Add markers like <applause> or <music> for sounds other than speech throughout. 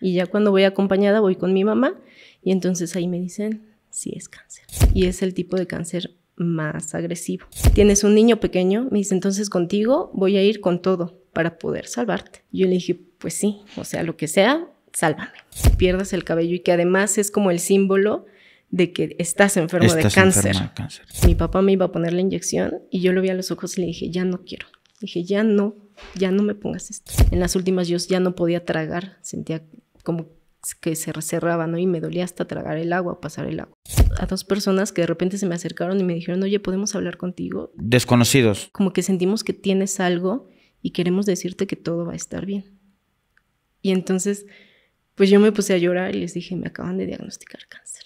Y ya cuando voy acompañada voy con mi mamá y entonces ahí me dicen si sí, es cáncer. Y es el tipo de cáncer más agresivo. Tienes un niño pequeño, me dice entonces contigo voy a ir con todo para poder salvarte. Yo le dije, pues sí, o sea, lo que sea, sálvame. Si Pierdas el cabello y que además es como el símbolo de que estás enfermo, de, cáncer. Mi papá me iba a poner la inyección y yo lo vi a los ojos y le dije, ya no quiero. dije, ya no, ya no me pongas esto. En las últimas yo ya no podía tragar, sentía como que se cerraba, ¿no? Y me dolía hasta tragar el agua, pasar el agua. A dos personas que de repente se me acercaron y me dijeron, oye, ¿podemos hablar contigo? Desconocidos. Como que sentimos que tienes algo y queremos decirte que todo va a estar bien. Y entonces, pues yo me puse a llorar y les dije, me acaban de diagnosticar cáncer.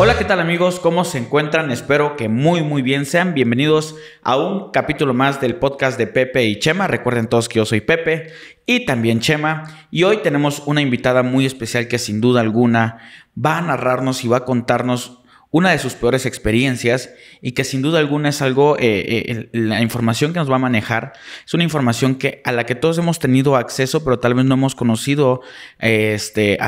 Hola, ¿qué tal amigos? ¿Cómo se encuentran? Espero que muy muy bien sean. Bienvenidos a un capítulo más del podcast de Pepe y Chema. Recuerden todos que yo soy Pepe y también Chema. Y hoy tenemos una invitada muy especial que sin duda alguna va a narrarnos y va a contarnos una de sus peores experiencias y que sin duda alguna es algo, eh, eh, la información que nos va a manejar es una información que, a la que todos hemos tenido acceso, pero tal vez no hemos conocido eh, este,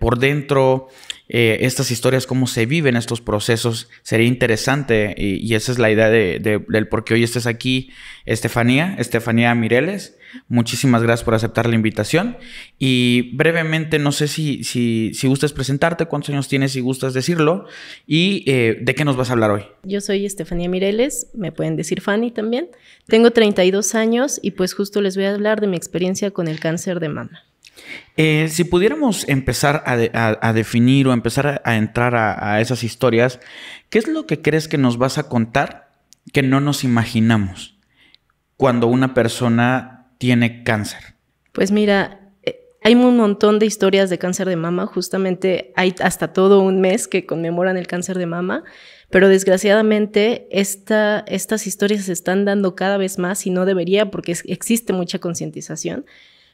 por dentro eh, estas historias, cómo se viven estos procesos. Sería interesante y, esa es la idea de, del por qué hoy estés aquí, Estefanía, Estefanía Mireles. Muchísimas gracias por aceptar la invitación. Y brevemente, no sé si, si, si gustas presentarte, cuántos años tienes, si gustas decirlo, y eh, de qué nos vas a hablar hoy. Yo soy Estefanía Mireles, me pueden decir Fanny también. Tengo 32 años y pues justo les voy a hablar de mi experiencia con el cáncer de mama. Eh, si pudiéramos empezar a, definir o empezar a, entrar a, esas historias, ¿qué es lo que crees que nos vas a contar que no nos imaginamos cuando una persona tiene cáncer? Pues mira, eh, hay un montón de historias de cáncer de mama, justamente hay hasta todo un mes que conmemoran el cáncer de mama, pero desgraciadamente estas historias se están dando cada vez más y no debería porque existe mucha concientización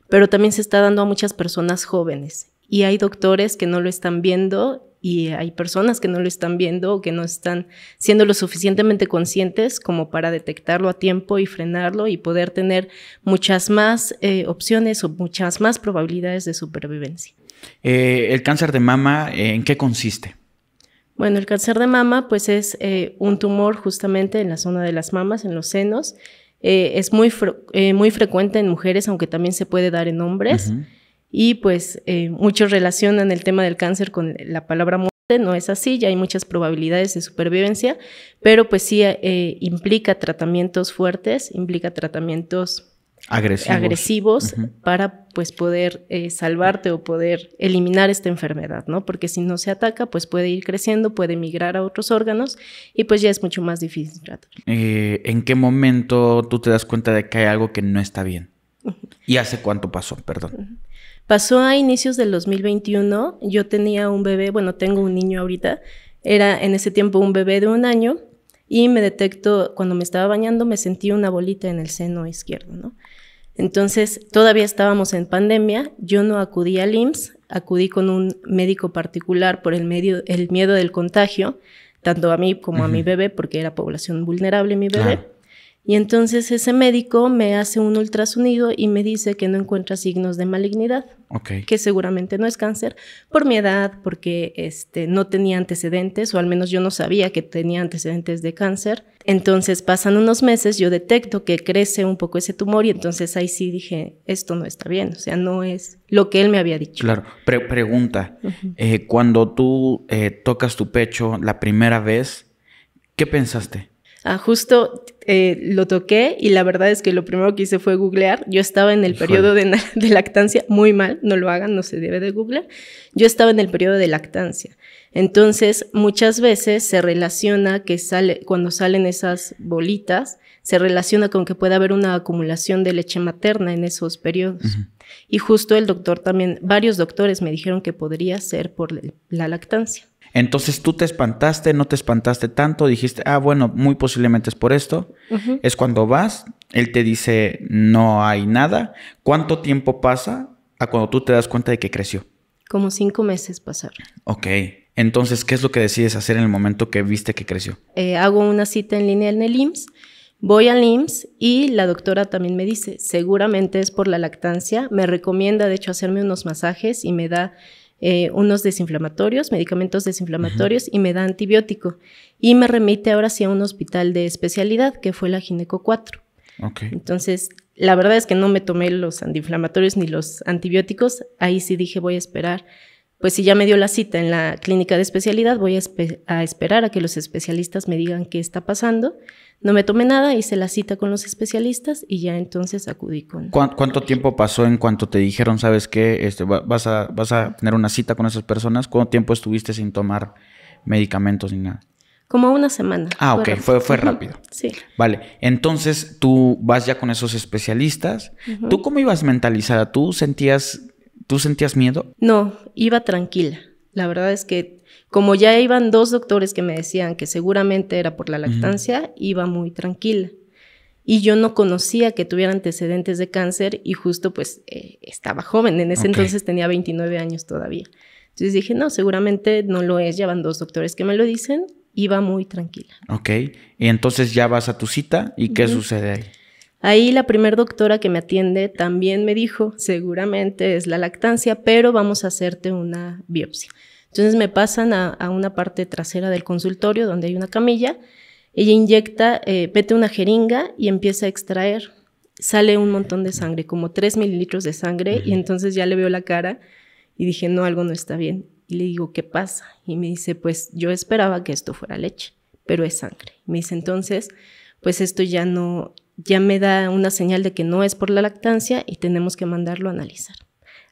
pero también se está dando a muchas personas jóvenes y hay doctores que no lo están viendo y hay personas que no lo están viendo o que no están siendo lo suficientemente conscientes como para detectarlo a tiempo y frenarlo y poder tener muchas más eh, opciones o muchas más probabilidades de supervivencia. Eh, ¿El cáncer de mama eh, en qué consiste? Bueno, el cáncer de mama pues es un tumor justamente en la zona de las mamas, en los senos, eh, es muy, eh, muy frecuente en mujeres, aunque también se puede dar en hombres. Y pues eh, muchos relacionan el tema del cáncer con la palabra muerte. No es así, ya hay muchas probabilidades de supervivencia, pero pues sí implica tratamientos fuertes, implica tratamientos agresivos, para pues poder eh, salvarte o poder eliminar esta enfermedad, ¿no? Porque si no se ataca, pues puede ir creciendo, puede migrar a otros órganos y pues ya es mucho más difícil tratar. Eh, ¿En qué momento tú te das cuenta de que hay algo que no está bien? ¿Y hace cuánto pasó? Perdón. Pasó a inicios del 2021, yo tenía un bebé, bueno, tengo un niño ahorita, era en ese tiempo un bebé de un año y me detecto, cuando me estaba bañando, me sentí una bolita en el seno izquierdo, ¿no? Entonces, todavía estábamos en pandemia, yo no acudí al IMSS, acudí con un médico particular por el, medio, el miedo del contagio, tanto a mí como a mi bebé, porque era población vulnerable mi bebé. Y entonces ese médico me hace un ultrasonido y me dice que no encuentra signos de malignidad, que seguramente no es cáncer, por mi edad, porque este, no tenía antecedentes, o al menos yo no sabía que tenía antecedentes de cáncer. Entonces pasan unos meses, yo detecto que crece un poco ese tumor y entonces ahí sí dije, esto no está bien, o sea, no es lo que él me había dicho. Claro, pregunta, eh, cuando tú eh, tocas tu pecho la primera vez, ¿qué pensaste? Ah, justo eh, lo toqué y la verdad es que lo primero que hice fue googlear. Yo estaba en el periodo de, lactancia, muy mal, no lo hagan, no se debe de googlear. Yo estaba en el periodo de lactancia. Entonces, muchas veces se relaciona que sale, cuando salen esas bolitas, se relaciona con que puede haber una acumulación de leche materna en esos periodos. Y justo el doctor también, varios doctores me dijeron que podría ser por la lactancia. Entonces tú te espantaste, no te espantaste tanto, dijiste, ah, bueno, muy posiblemente es por esto. Es cuando vas, él te dice, no hay nada. ¿Cuánto tiempo pasa a cuando tú te das cuenta de que creció? Como cinco meses pasaron. Ok. Entonces, ¿qué es lo que decides hacer en el momento que viste que creció? Eh, hago una cita en línea en el IMSS. Voy al IMSS y la doctora también me dice, seguramente es por la lactancia, me recomienda de hecho hacerme unos masajes y me da eh, unos desinflamatorios, medicamentos desinflamatorios y me da antibiótico. Y me remite ahora sí a un hospital de especialidad, que fue la Gineco 4. Entonces, la verdad es que no me tomé los antiinflamatorios ni los antibióticos. Ahí sí dije, voy a esperar pues si ya me dio la cita en la clínica de especialidad, voy a, esperar a que los especialistas me digan qué está pasando. No me tomé nada, hice la cita con los especialistas y ya entonces acudí con... ¿Cuánto tiempo pasó en cuanto te dijeron, sabes qué, este, vas, a, vas a tener una cita con esas personas? ¿Cuánto tiempo estuviste sin tomar medicamentos ni nada? Como una semana. Ah, ok, fue, rápido. Sí. Vale, entonces tú vas ya con esos especialistas. ¿Tú cómo ibas mentalizada? ¿Tú sentías ¿Tú sentías miedo? No, iba tranquila. La verdad es que como ya iban dos doctores que me decían que seguramente era por la lactancia, iba muy tranquila. Y yo no conocía que tuviera antecedentes de cáncer y justo pues eh, estaba joven. En ese entonces tenía 29 años todavía. Entonces dije, no, seguramente no lo es. Ya van dos doctores que me lo dicen. Iba muy tranquila. Ok. Y entonces ya vas a tu cita y ¿qué sucede ahí? Ahí la primer doctora que me atiende también me dijo, seguramente es la lactancia, pero vamos a hacerte una biopsia. Entonces me pasan a, una parte trasera del consultorio donde hay una camilla. Ella inyecta, vete eh, mete una jeringa y empieza a extraer. Sale un montón de sangre, como 3 mililitros de sangre, y entonces ya le veo la cara y dije, no, algo no está bien. Y le digo, ¿qué pasa? Y me dice, pues yo esperaba que esto fuera leche, pero es sangre. me dice, entonces, pues esto ya no, ya me da una señal de que no es por la lactancia y tenemos que mandarlo a analizar.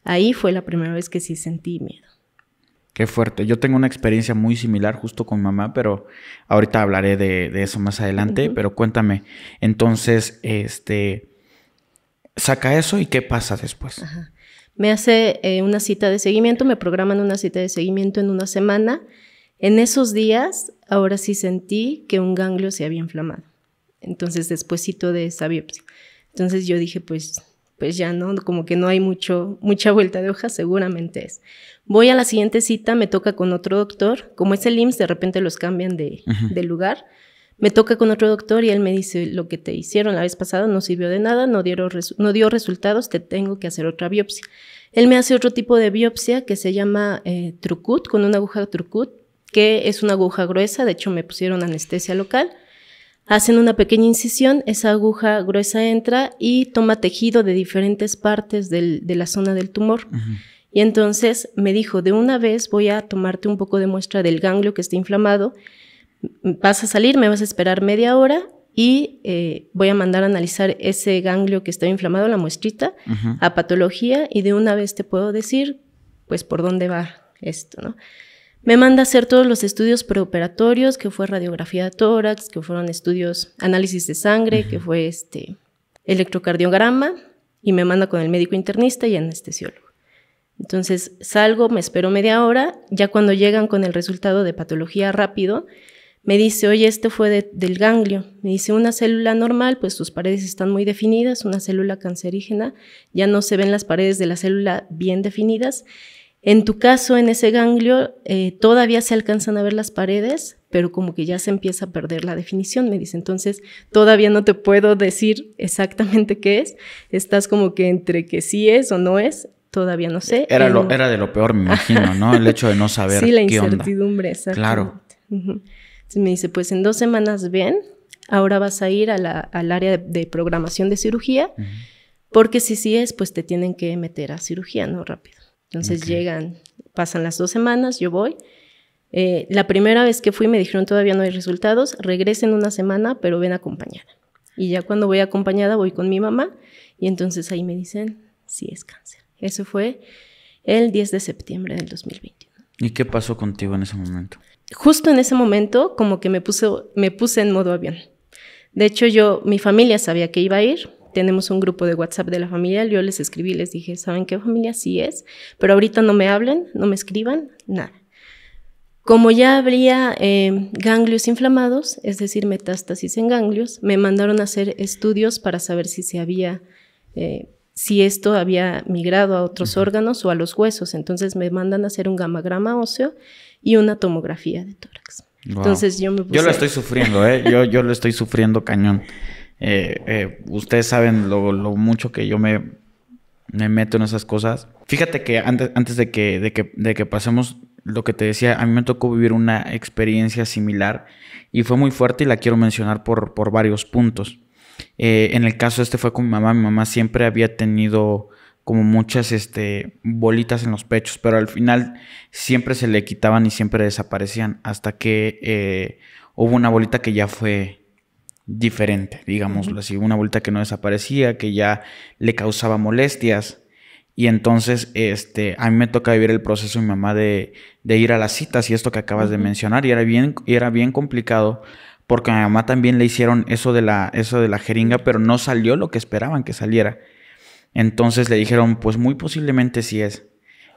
Ahí fue la primera vez que sí sentí miedo. Qué fuerte. Yo tengo una experiencia muy similar justo con mamá, pero ahorita hablaré de, eso más adelante. Pero cuéntame, entonces, este, saca eso y qué pasa después. Me hace eh, una cita de seguimiento, me programan una cita de seguimiento en una semana. En esos días, ahora sí sentí que un ganglio se había inflamado. Entonces, despuésito de esa biopsia. Entonces yo dije, pues, pues ya no, como que no hay mucho, mucha vuelta de hoja, seguramente es. Voy a la siguiente cita, me toca con otro doctor. Como es el IMSS, de repente los cambian de, lugar. Me toca con otro doctor y él me dice, lo que te hicieron la vez pasada no sirvió de nada, no, no dio resultados, te tengo que hacer otra biopsia. Él me hace otro tipo de biopsia que se llama eh, trucut, con una aguja trucut, que es una aguja gruesa, de hecho me pusieron anestesia local Hacen una pequeña incisión, esa aguja gruesa entra y toma tejido de diferentes partes de la zona del tumor. Y entonces me dijo, de una vez voy a tomarte un poco de muestra del ganglio que está inflamado, vas a salir, me vas a esperar media hora y eh, voy a mandar a analizar ese ganglio que está inflamado, la muestrita, a patología y de una vez te puedo decir, pues, por dónde va esto, ¿no? Me manda a hacer todos los estudios preoperatorios, que fue radiografía de tórax, que fueron estudios, análisis de sangre, que fue este electrocardiograma, y me manda con el médico internista y anestesiólogo. Entonces salgo, me espero media hora, ya cuando llegan con el resultado de patología rápido, me dice, oye, este fue del ganglio. Me dice, una célula normal, pues sus paredes están muy definidas, una célula cancerígena, ya no se ven las paredes de la célula bien definidas en tu caso, en ese ganglio, eh, todavía se alcanzan a ver las paredes, pero como que ya se empieza a perder la definición, me dice. Entonces, todavía no te puedo decir exactamente qué es. Estás como que entre que sí es o no es, todavía no sé. Era, de lo peor, me imagino, ¿no? El hecho de no <laughs> saber. sí, la incertidumbre, exactamente. Claro. me dice, pues en dos semanas ven, ahora vas a ir al área de, programación de cirugía, porque si sí es, pues te tienen que meter a cirugía, ¿no? Rápido. Entonces llegan, pasan las dos semanas, yo voy. Eh, la primera vez que fui me dijeron todavía no hay resultados, regresen una semana, pero ven acompañada. Y ya cuando voy acompañada voy con mi mamá y entonces ahí me dicen si sí, es cáncer. Eso fue el 10 de septiembre del 2021. ¿Y qué pasó contigo en ese momento? Justo en ese momento como que me, puse me puse en modo avión. De hecho yo, mi familia sabía que iba a ir, tenemos un grupo de WhatsApp de la familia, yo les escribí, les dije, ¿saben qué familia? Sí es, pero ahorita no me hablen, no me escriban, nada. Como ya habría eh, ganglios inflamados, es decir, metástasis en ganglios, me mandaron a hacer estudios para saber si se había, eh, si esto había migrado a otros órganos o a los huesos. Entonces me mandan a hacer un gamagrama óseo y una tomografía de tórax. Entonces yo me Yo lo estoy sufriendo, ¿eh? yo, yo lo estoy sufriendo cañón. Eh, eh, ustedes saben lo, mucho que yo me, meto en esas cosas. Fíjate que antes, antes de, que, de, que, pasemos lo que te decía, a mí me tocó vivir una experiencia similar y fue muy fuerte y la quiero mencionar por, por varios puntos. Eh, en el caso este fue con mi mamá, mi mamá siempre había tenido como muchas este, bolitas en los pechos, pero al final siempre se le quitaban y siempre desaparecían hasta que hubo una bolita que ya fue diferente, digámoslo así, una vuelta que no desaparecía, que ya le causaba molestias. Y entonces, este, a mí me toca vivir el proceso de mi mamá de, ir a las citas y esto que acabas de mencionar, y era bien, y era bien complicado porque a mi mamá también le hicieron eso de, la, eso de la jeringa, pero no salió lo que esperaban que saliera. Entonces le dijeron, pues muy posiblemente sí es.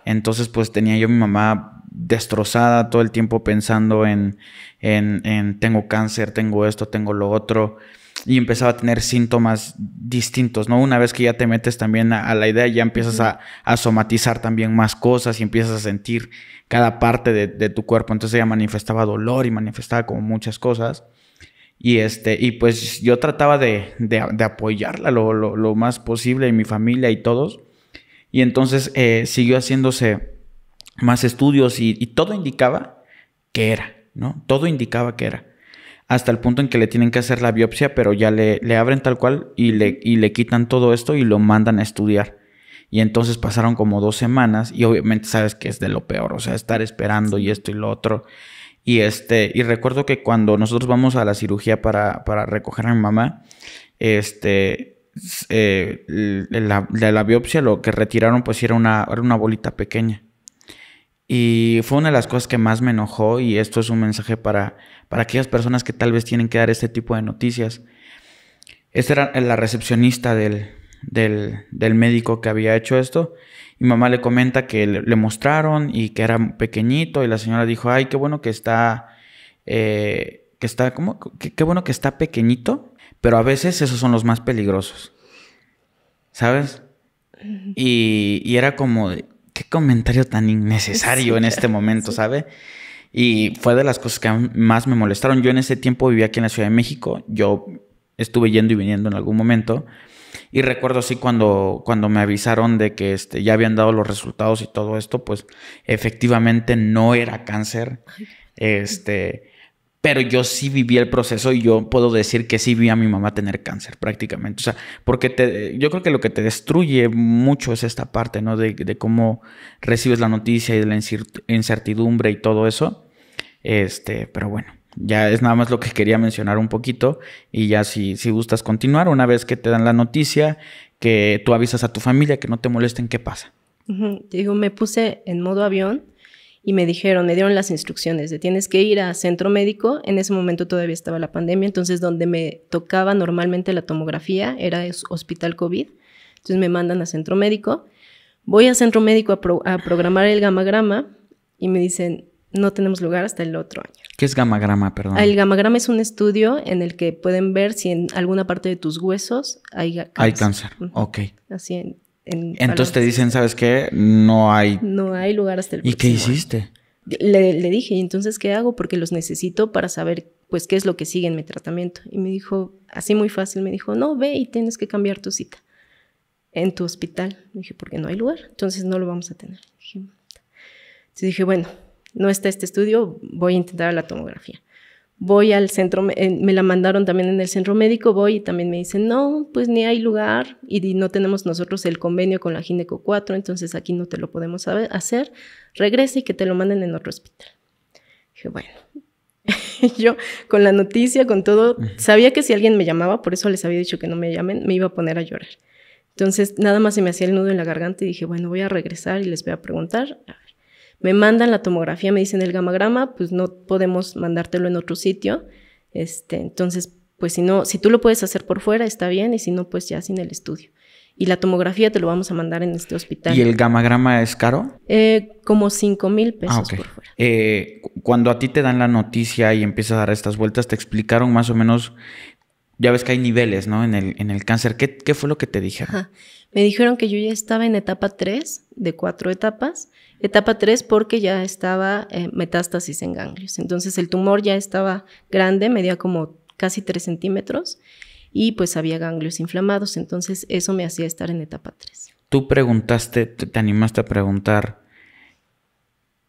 Entonces, pues tenía yo mi mamá destrozada todo el tiempo pensando en, en, tengo cáncer, tengo esto, tengo lo otro. Y empezaba a tener síntomas distintos, ¿no? Una vez que ya te metes también a, la idea, ya empiezas a, somatizar también más cosas y empiezas a sentir cada parte de, tu cuerpo. Entonces ella manifestaba dolor y manifestaba como muchas cosas. Y, este, y pues yo trataba de, apoyarla lo, más posible, y mi familia y todos. Y entonces eh, siguió haciéndose más estudios y, todo indicaba que era, ¿no? Todo indicaba que era hasta el punto en que le tienen que hacer la biopsia, pero ya le, abren tal cual y le, le, quitan todo esto y lo mandan a estudiar. Y entonces pasaron como dos semanas y obviamente sabes que es de lo peor, o sea, estar esperando y esto y lo otro. Y, este, y recuerdo que cuando nosotros vamos a la cirugía para, recoger a mi mamá, este, eh, la, biopsia lo que retiraron pues era una, era una bolita pequeña. Y fue una de las cosas que más me enojó y esto es un mensaje para, para aquellas personas que tal vez tienen que dar este tipo de noticias. Esta era la recepcionista del, médico que había hecho esto. y mamá le comenta que le, mostraron y que era pequeñito y la señora dijo, ay, qué bueno que está, eh, que está, Qué, bueno que está pequeñito, pero a veces esos son los más peligrosos. ¿Sabes? Y, y, era como, qué comentario tan innecesario en este momento, ¿sabe? Y fue de las cosas que más me molestaron. Yo en ese tiempo vivía aquí en la Ciudad de México, yo estuve yendo y viniendo en algún momento. Y recuerdo así cuando, cuando me avisaron de que este, ya habían dado los resultados y todo esto, pues efectivamente no era cáncer. Este, pero yo sí viví el proceso y yo puedo decir que sí vi a mi mamá tener cáncer prácticamente. O sea, porque te, yo creo que lo que te destruye mucho es esta parte, ¿no? De, cómo recibes la noticia y de la incertidumbre y todo eso. Este, pero bueno, ya es nada más lo que quería mencionar un poquito y ya si, si gustas continuar, una vez que te dan la noticia, que tú avisas a tu familia, que no te molesten, ¿qué pasa? Digo, me puse en modo avión y me dijeron, me dieron las instrucciones de tienes que ir a centro médico. En ese momento todavía estaba la pandemia, entonces donde me tocaba normalmente la tomografía era hospital COVID. Entonces me mandan a centro médico. Voy a centro médico a, programar el gamagrama y me dicen, no tenemos lugar hasta el otro año. ¿Qué es gamagrama, perdón? El gamagrama es un estudio en el que pueden ver si en alguna parte de tus huesos hay cáncer. Hay cáncer, ok. Así, entonces te dicen, ¿sabes qué? No hay. No hay lugar hasta el ¿Y qué hiciste? Le, le, dije, entonces qué hago? Porque los necesito para saber, pues, qué es lo que sigue en mi tratamiento. Y me dijo, así muy fácil, me dijo, no, ve y tienes que cambiar tu cita en tu hospital. Me dije, qué no hay lugar, entonces no lo vamos a tener. entonces dije, bueno, no está este estudio, voy a intentar la tomografía voy al centro, me la mandaron también en el centro médico, voy y también me dicen, no, pues ni hay lugar y no tenemos nosotros el convenio con la Gineco 4, entonces aquí no te lo podemos hacer, regresa y que te lo manden en otro hospital. Dije, bueno, <laughs> yo con la noticia, con todo, sabía que si alguien me llamaba, por eso les había dicho que no me llamen, me iba a poner a llorar. Entonces, nada más se me hacía el nudo en la garganta y dije, bueno, voy a regresar y les voy a preguntar. Me mandan la tomografía, me dicen el gamagrama, pues no podemos mandártelo en otro sitio. Este, entonces, pues si no, si tú lo puedes hacer por fuera, está bien, y si no, pues ya sin el estudio. Y la tomografía te lo vamos a mandar en este hospital. ¿Y el gamagrama es caro? Eh, como cinco mil pesos ah, por fuera. Eh, cuando a ti te dan la noticia y empiezas a dar estas vueltas, te explicaron más o menos, ya ves que hay niveles, ¿no? En el, en el cáncer. ¿Qué, fue lo que te dijeron? Me dijeron que yo ya estaba en etapa 3 de cuatro etapas Etapa 3 porque ya estaba eh, metástasis en ganglios. Entonces el tumor ya estaba grande, medía como casi 3 centímetros y pues había ganglios inflamados. Entonces eso me hacía estar en etapa 3. Tú preguntaste, te animaste a preguntar,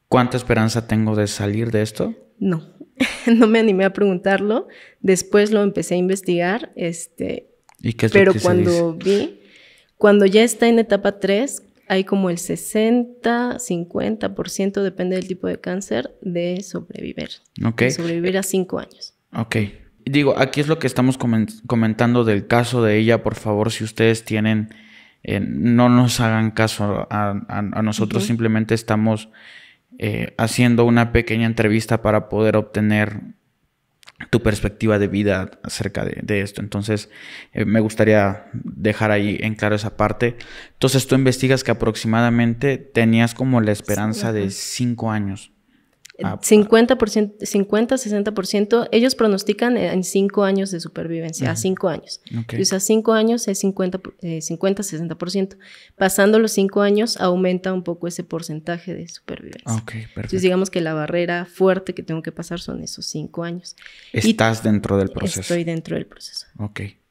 ¿cuánta esperanza tengo de salir de esto? No, <laughs> no me animé a preguntarlo. Después lo empecé a investigar. Este, ¿Y pero cuando vi, cuando ya está en etapa 3, hay como el 60-50%, depende del tipo de cáncer, de sobrevivir. Ok. De sobrevivir a cinco años. Ok. Digo, aquí es lo que estamos comentando del caso de ella. Por favor, si ustedes tienen, eh, no nos hagan caso a, nosotros. Simplemente estamos eh, haciendo una pequeña entrevista para poder obtener tu perspectiva de vida acerca de, esto. Entonces, eh, me gustaría dejar ahí en claro esa parte. Entonces, tú investigas que aproximadamente tenías como la esperanza de cinco años. 50%, ah, 60%, pues, ellos pronostican en 5 años de supervivencia, a 5 años. Entonces, a 5 años es 50, 50 60%. Pasando los 5 años, aumenta un poco ese porcentaje de supervivencia. Entonces, digamos que la barrera fuerte que tengo que pasar son esos 5 años. Estás dentro del proceso. Estoy dentro del proceso.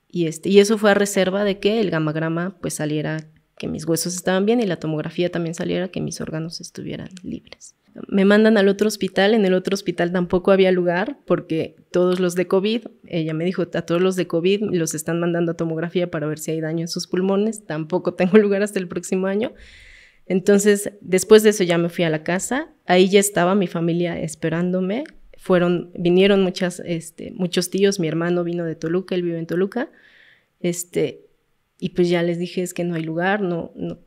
Y, este, y eso fue a reserva de que el gamagrama pues saliera que mis huesos estaban bien y la tomografía también saliera que mis órganos estuvieran libres. Me mandan al otro hospital, en el otro hospital tampoco había lugar porque todos los de COVID, ella me dijo, a todos los de COVID los están mandando a tomografía para ver si hay daño en sus pulmones, tampoco tengo <laughs> lugar hasta el próximo año. Entonces, después de eso ya me fui a la casa, ahí ya estaba mi familia esperándome, fueron, vinieron muchas, este, muchos tíos, mi hermano vino de Toluca, él vive en Toluca, este, y pues ya les dije, es que no hay lugar, no, no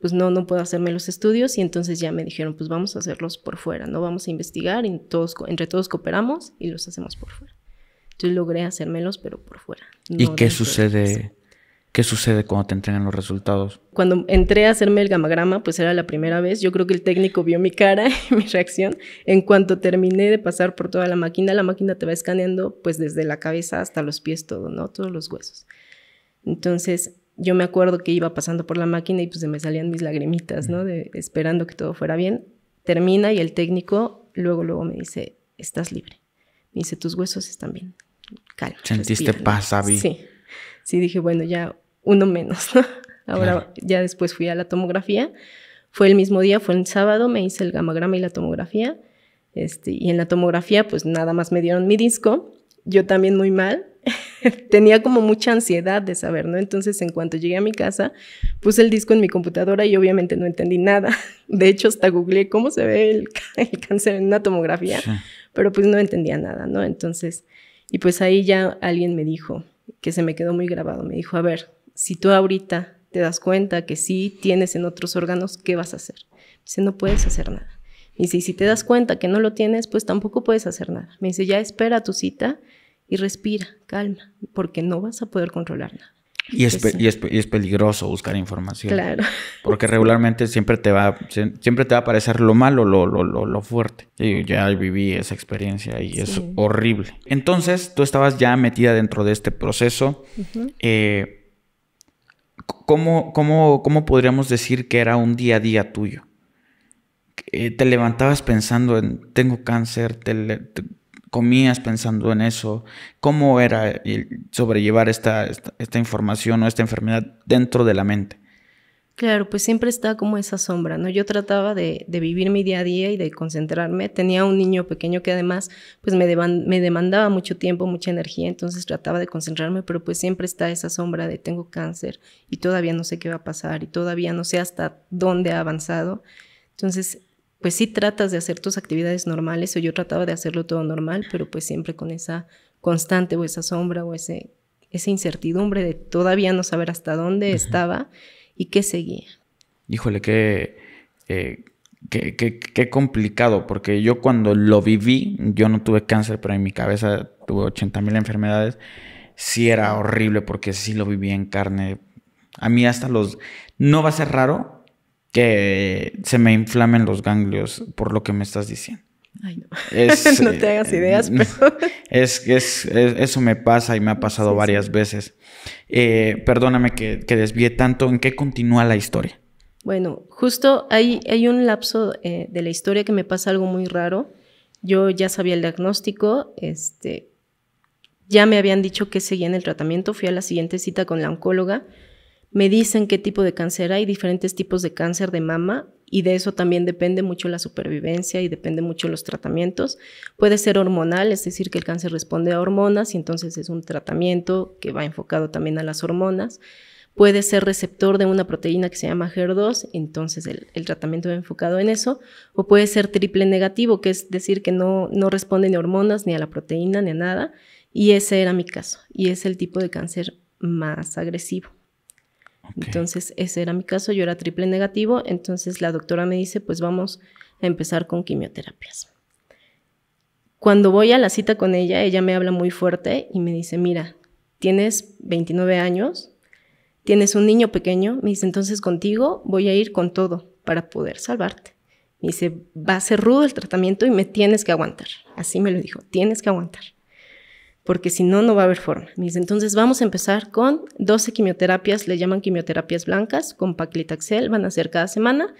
pues no, no puedo hacerme los estudios y entonces ya me dijeron, pues vamos a hacerlos por fuera, no vamos a investigar, entre todos cooperamos y los hacemos por fuera. Entonces logré hacérmelos, pero por fuera. ¿Y qué sucede? ¿Qué sucede cuando te entregan los resultados? Cuando entré a hacerme el gamagrama, pues era la primera vez. Yo creo que el técnico vio mi cara <laughs> y mi reacción. En cuanto terminé de pasar por toda la máquina, la máquina te va escaneando pues desde la cabeza hasta los pies todo, ¿no? Todos los huesos. Entonces, yo me acuerdo que iba pasando por la máquina y pues se me salían mis lagrimitas, ¿no? De, esperando que todo fuera bien. Termina y el técnico luego, luego me dice, estás libre. Me dice, tus huesos están bien. Calma. Sentiste paz, Sí. Sí, dije, bueno, ya uno menos, <laughs> Ahora ya después fui a la tomografía. Fue el mismo día, fue el sábado, me hice el gamagrama y la tomografía. Este, y en la tomografía, pues nada más me dieron mi disco. Yo también muy mal, <laughs> tenía como mucha ansiedad de saber, ¿no? Entonces, en cuanto llegué a mi casa, puse el disco en mi computadora y obviamente no entendí nada. <laughs> De hecho, hasta googleé cómo se ve el, cáncer en una tomografía, pero pues no entendía nada, ¿no? Entonces, y pues ahí ya alguien me dijo, que se me quedó muy grabado, me dijo, a ver, si tú ahorita te das cuenta que sí tienes en otros órganos, ¿qué vas a hacer? Dice, no puedes hacer nada. Y si, si te das cuenta que no lo tienes, pues tampoco puedes hacer nada. Me dice, ya espera tu cita y respira, calma, porque no vas a poder controlar Y es, peligroso buscar información. Claro. Porque regularmente siempre te va, siempre te va a parecer lo malo, lo, lo, fuerte. Y ya viví esa experiencia y es horrible. Entonces, tú estabas ya metida dentro de este proceso. Eh, ¿cómo, podríamos decir que era un día a día tuyo? Eh, te levantabas pensando en, tengo cáncer, te comías pensando en eso, cómo era sobrellevar esta, esta, información o esta enfermedad dentro de la mente. Claro, pues siempre está como esa sombra, ¿no? Yo trataba de, vivir mi día a día y de concentrarme. Tenía un niño pequeño que además pues me, me demandaba mucho tiempo, mucha energía, entonces trataba de concentrarme, pero pues siempre está esa sombra de tengo cáncer y todavía no sé qué va a pasar y todavía no sé hasta dónde ha avanzado. Entonces pues sí tratas de hacer tus actividades normales, o yo trataba de hacerlo todo normal, pero pues siempre con esa constante o esa sombra o ese, esa incertidumbre de todavía no saber hasta dónde estaba y qué seguía. Híjole, eh, qué, qué, complicado, porque yo cuando lo viví, yo no tuve cáncer, pero en mi cabeza tuve 80.000 enfermedades, sí era horrible porque sí lo viví en carne. A mí hasta los... No va a ser raro, se me inflamen los ganglios por lo que me estás diciendo. no. Es, <laughs> te hagas eh, ideas, pero... <laughs> eso me pasa y me ha pasado varias veces. Eh, perdóname que, que desvíe tanto. ¿En qué continúa la historia? Bueno, justo hay, hay un lapso eh, de la historia que me pasa algo muy raro. Yo ya sabía el diagnóstico, este, ya me habían dicho que seguía en el tratamiento. Fui a la siguiente cita con la oncóloga me dicen qué tipo de cáncer hay, diferentes tipos de cáncer de mama y de eso también depende mucho la supervivencia y depende mucho los tratamientos. Puede ser hormonal, es decir, que el cáncer responde a hormonas y entonces es un tratamiento que va enfocado también a las hormonas. Puede ser receptor de una proteína que se llama HER2, entonces el, tratamiento va enfocado en eso. O puede ser triple negativo, que es decir, que no, no responde ni a hormonas, ni a la proteína, ni a nada. Y ese era mi caso. Y es el tipo de cáncer más agresivo. Entonces, ese era mi caso, yo era triple negativo, entonces la doctora me dice, pues vamos a empezar con quimioterapias. Cuando voy a la cita con ella, ella me habla muy fuerte y me dice, mira, tienes 29 años, tienes un niño pequeño, me dice, entonces contigo voy a ir con todo para poder salvarte. Me dice, va a ser rudo el tratamiento y me tienes que aguantar. Así me lo dijo, tienes que aguantar porque si no, no va a haber forma. Me entonces vamos a empezar con 12 quimioterapias, le llaman quimioterapias blancas, con paclitaxel, van a ser cada semana.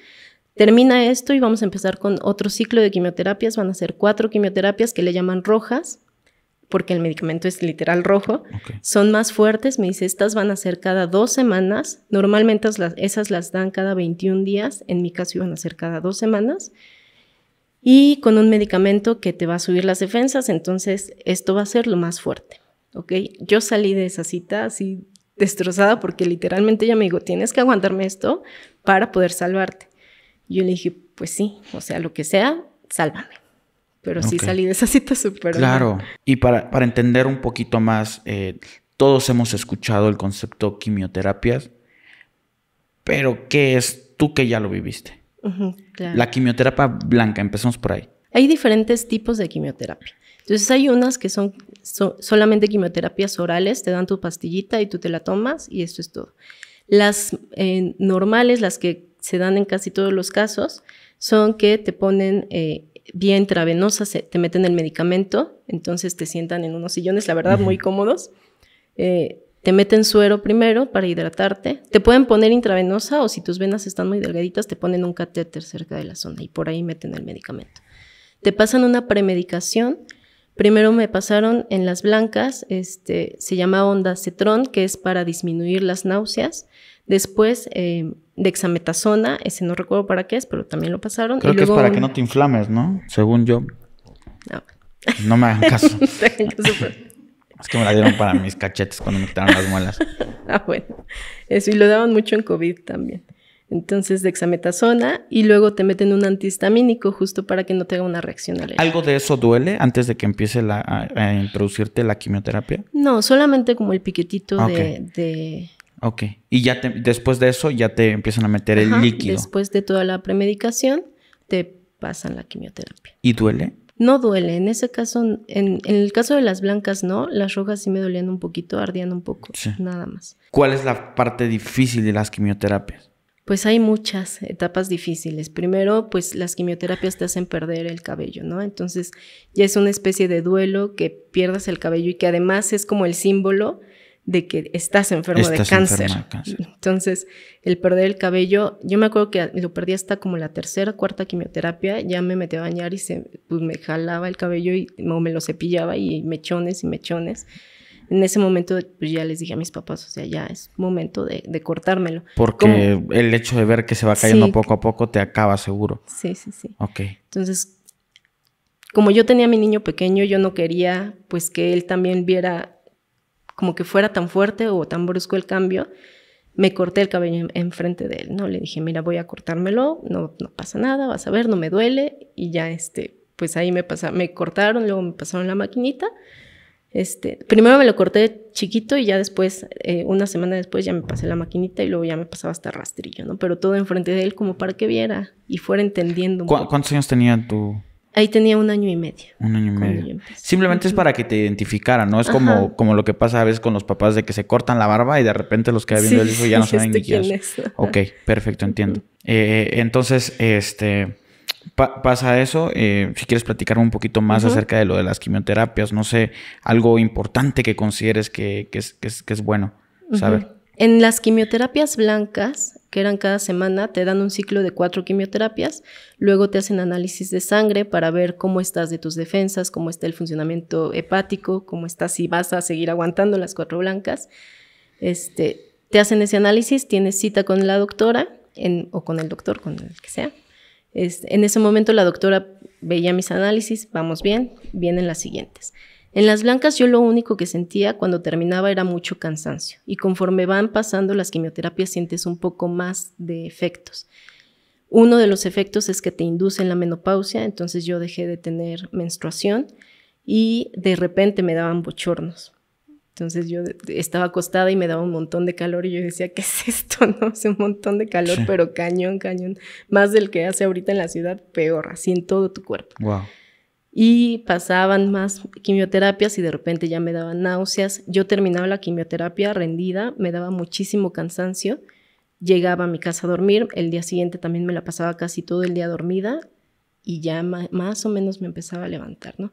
Termina esto y vamos a empezar con otro ciclo de quimioterapias, van a ser cuatro quimioterapias que le llaman rojas, porque el medicamento es literal rojo, son más fuertes, me dice, estas van a ser cada dos semanas, normalmente esas las dan cada 21 días, en mi caso iban a ser cada dos semanas, y con un medicamento que te va a subir las defensas, entonces esto va a ser lo más fuerte, ¿ok? Yo salí de esa cita así destrozada porque literalmente ella me dijo, tienes que aguantarme esto para poder salvarte. Yo le dije, pues sí, o sea, lo que sea, sálvame. Pero sí salí de esa cita súper. Claro, y para, entender un poquito más, eh, todos hemos escuchado el concepto quimioterapias, pero ¿qué es tú que ya lo viviste? La quimioterapia blanca, empezamos por ahí. Hay diferentes tipos de quimioterapia. Entonces hay unas que son, solamente quimioterapias orales, te dan tu pastillita y tú te la tomas y esto es todo. Las eh, normales, las que se dan en casi todos los casos, son que te ponen eh, vía intravenosa, te meten el medicamento, entonces te sientan en unos sillones, la verdad, muy cómodos. Eh, te meten suero primero para hidratarte, te pueden poner intravenosa o si tus venas están muy delgaditas, te ponen un catéter cerca de la zona y por ahí meten el medicamento. Te pasan una premedicación. Primero me pasaron en las blancas, este, se llama onda Ondacetron, que es para disminuir las náuseas. Después eh, dexametasona, ese no recuerdo para qué es, pero también lo pasaron. Creo que es para que no te inflames, ¿no? Según yo. No, me hagan caso. <laughs> Es que me la dieron para mis cachetes cuando me quitaron las muelas. <laughs> ah, bueno. Eso, y lo daban mucho en COVID también. Entonces, dexametasona y luego te meten un antihistamínico justo para que no te haga una reacción alérgica. ¿Algo de eso duele antes de que empiece a, introducirte la quimioterapia? No, solamente como el piquetito de, Ok. Y ya después de eso ya te empiezan a meter el líquido. Después de toda la premedicación te pasan la quimioterapia. ¿Y duele? No duele, en ese caso, en, el caso de las blancas no, las rojas sí me dolían un poquito, ardían un poco, nada más. ¿Cuál es la parte difícil de las quimioterapias? Pues hay muchas etapas difíciles. Primero, pues las quimioterapias te hacen perder el cabello, ¿no? Entonces ya es una especie de duelo que pierdas el cabello y que además es como el símbolo de que estás enfermo de, cáncer. Entonces, el perder el cabello, yo me acuerdo que lo perdí hasta como la tercera, cuarta quimioterapia, ya me metí a bañar y se, pues, me jalaba el cabello y o me lo cepillaba y mechones y mechones. En ese momento, pues ya les dije a mis papás, o sea, ya es momento de, cortármelo. Porque el hecho de ver que se va cayendo poco a poco te acaba seguro. Sí, sí, sí. Ok. Entonces, como yo tenía a mi niño pequeño, yo no quería pues que él también viera como que fuera tan fuerte o tan brusco el cambio, me corté el cabello enfrente de él, ¿no? Le dije, mira, voy a cortármelo, no, no pasa nada, vas a ver, no me duele. Y ya, este, pues ahí me, pasa, me cortaron, luego me pasaron la maquinita. Este, primero me lo corté chiquito y ya después, eh, una semana después, ya me pasé la maquinita y luego ya me pasaba hasta rastrillo, ¿no? Pero todo enfrente de él como para que viera y fuera entendiendo. ¿Cuántos años tenía tu...? Ahí tenía un año y medio. Un año y medio. Simplemente es para que te identificaran, ¿no? Es como, como, lo que pasa a veces con los papás de que se cortan la barba y de repente los que viendo el hijo ya no <laughs> saben ni quién es. Ok, perfecto, entiendo. Eh, entonces, este pasa eso. Eh, si quieres platicar un poquito más acerca de lo de las quimioterapias, no sé, algo importante que consideres que, que, es, bueno saber. En las quimioterapias blancas, que eran cada semana, te dan un ciclo de cuatro quimioterapias, luego te hacen análisis de sangre para ver cómo estás de tus defensas, cómo está el funcionamiento hepático, cómo estás si vas a seguir aguantando las cuatro blancas. Este, te hacen ese análisis, tienes cita con la doctora o con el doctor, con el que sea. Este, en ese momento la doctora veía mis análisis, vamos bien, vienen las siguientes. En las blancas yo lo único que sentía cuando terminaba era mucho cansancio y conforme van pasando las quimioterapias sientes un poco más de efectos. Uno de los efectos es que te inducen la menopausia, entonces yo dejé de tener menstruación y de repente me daban bochornos. Entonces yo estaba acostada y me daba un montón de calor y yo decía, ¿qué es esto? <laughs> No, es un montón de calor, pero cañón, cañón. Más del que hace ahorita en la ciudad, peor, así en todo tu cuerpo. Wow y pasaban más quimioterapias y de repente ya me daban náuseas. Yo terminaba la quimioterapia rendida, me daba muchísimo cansancio, llegaba a mi casa a dormir, el día siguiente también me la pasaba casi todo el día dormida y ya más o menos me empezaba a levantar, ¿no?